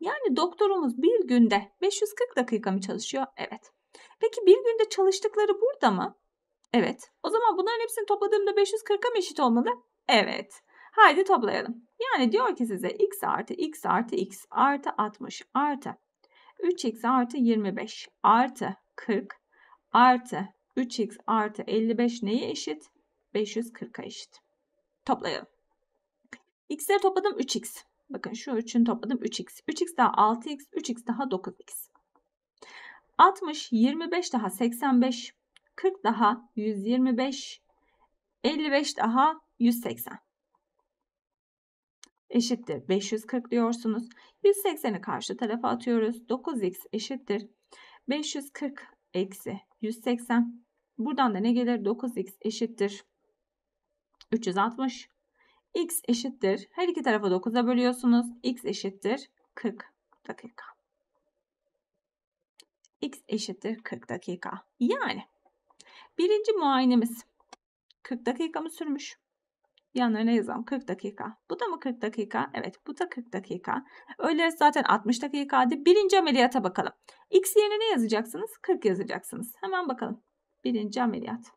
Yani doktorumuz bir günde 540 dakika mı çalışıyor? Evet. Peki bir günde çalıştıkları burada mı? Evet. O zaman bunların hepsini topladığımda 540'a mı eşit olmalı? Evet. Haydi toplayalım. Yani diyor ki size x artı x artı x artı 60 artı 3x artı 25 artı 40 artı 3x artı 55 neye eşit? 540'a eşit toplayalım. X'leri topladım 3x. Bakın şu üçünü topladım 3x. 3x daha 6x, 3x daha 9x. 60, 25 daha 85, 40 daha 125, 55 daha 180. Eşittir 540 diyorsunuz. 180'i karşı tarafa atıyoruz. 9x eşittir 540 eksi 180. Buradan da ne gelir? 9x eşittir 360. X eşittir. Her iki tarafa 9'a bölüyorsunuz. X eşittir 40 dakika. X eşittir 40 dakika. Yani birinci muayenemiz 40 dakika mı sürmüş? Yanlarına yazalım 40 dakika. Bu da mı 40 dakika? Evet bu da 40 dakika. Öyleyse zaten 60 dakikaydı. Birinci ameliyata bakalım. X yerine ne yazacaksınız? 40 yazacaksınız. Hemen bakalım. Birinci ameliyat.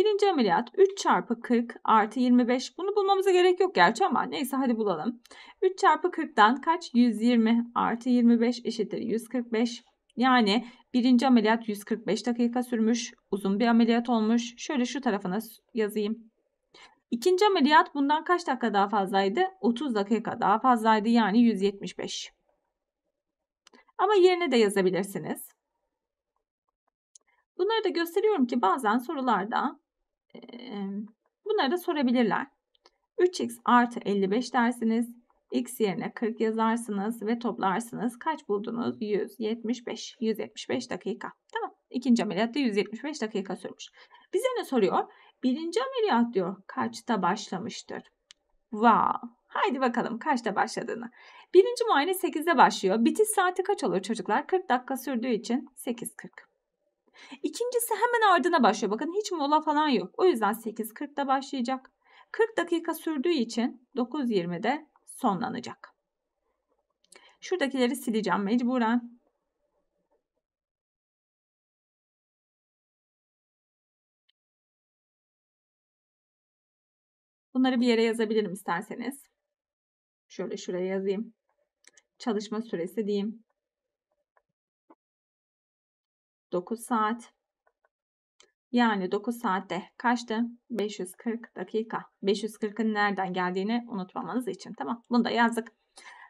Birinci ameliyat 3 çarpı 40 artı 25. Bunu bulmamıza gerek yok gerçi ama neyse hadi bulalım. 3 çarpı 40'dan kaç? 120 artı 25 eşittir 145. Yani birinci ameliyat 145 dakika sürmüş. Uzun bir ameliyat olmuş. Şöyle şu tarafına yazayım. İkinci ameliyat bundan kaç dakika daha fazlaydı? 30 dakika daha fazlaydı yani 175. Ama yerine de yazabilirsiniz. Bunları da gösteriyorum ki bazen sorularda bunları da sorabilirler. 3x artı 55 dersiniz. x yerine 40 yazarsınız ve toplarsınız. Kaç buldunuz? 175. 175 dakika. Tamam. İkinci ameliyatta 175 dakika sürmüş. Bize ne soruyor? Birinci ameliyat diyor. Kaçta başlamıştır? Wow. Haydi bakalım kaçta başladığını. Birinci muayene 8'de başlıyor. Bitiş saati kaç olur çocuklar? 40 dakika sürdüğü için 8.40. İkincisi hemen ardına başlıyor. Bakın hiç mola falan yok. O yüzden 8.40'da başlayacak. 40 dakika sürdüğü için 9.20'de sonlanacak. Şuradakileri sileceğim mecburen. Bunları bir yere yazabilirim isterseniz. Şöyle şuraya yazayım. Çalışma süresi diyeyim. 9 saat. Yani 9 saatte kaçtı? 540 dakika. 540'ın nereden geldiğini unutmamanız için. Tamam bunu da yazdık.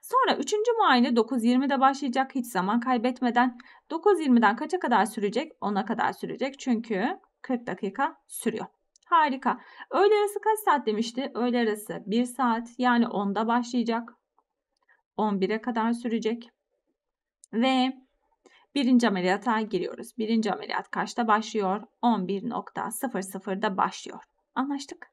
Sonra 3. muayene 9.20'de başlayacak hiç zaman kaybetmeden. 9.20'den kaça kadar sürecek? 10'a kadar sürecek. Çünkü 40 dakika sürüyor. Harika. Öğle arası kaç saat demişti? Öğle arası 1 saat yani 10'da başlayacak. 11'e kadar sürecek. Ve birinci ameliyata giriyoruz. Birinci ameliyat kaçta başlıyor? 11.00'da başlıyor. Anlaştık.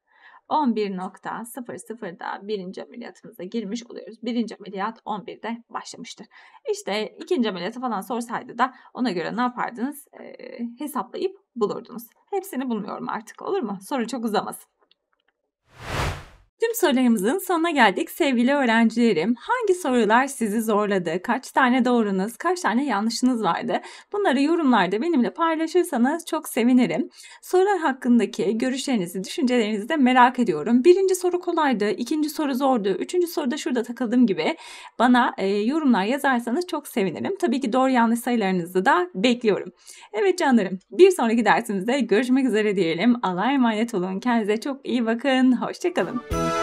11.00'da birinci ameliyatımıza girmiş oluyoruz. Birinci ameliyat 11'de başlamıştır. İşte ikinci ameliyatı falan sorsaydı da ona göre ne yapardınız? E, hesaplayıp bulurdunuz. Hepsini bulmuyorum artık olur mu? Soru çok uzamasın. Tüm sorularımızın sonuna geldik sevgili öğrencilerim. Hangi sorular sizi zorladı? Kaç tane doğrunuz, kaç tane yanlışınız vardı? Bunları yorumlarda benimle paylaşırsanız çok sevinirim. Sorular hakkındaki görüşlerinizi, düşüncelerinizi de merak ediyorum. Birinci soru kolaydı, ikinci soru zordu, üçüncü soruda şurada takıldım gibi bana e, yorumlar yazarsanız çok sevinirim. Tabii ki doğru yanlış sayılarınızı da bekliyorum. Evet canlarım bir sonraki dersimizde görüşmek üzere diyelim. Allah'a emanet olun. Kendinize çok iyi bakın. Hoşçakalın.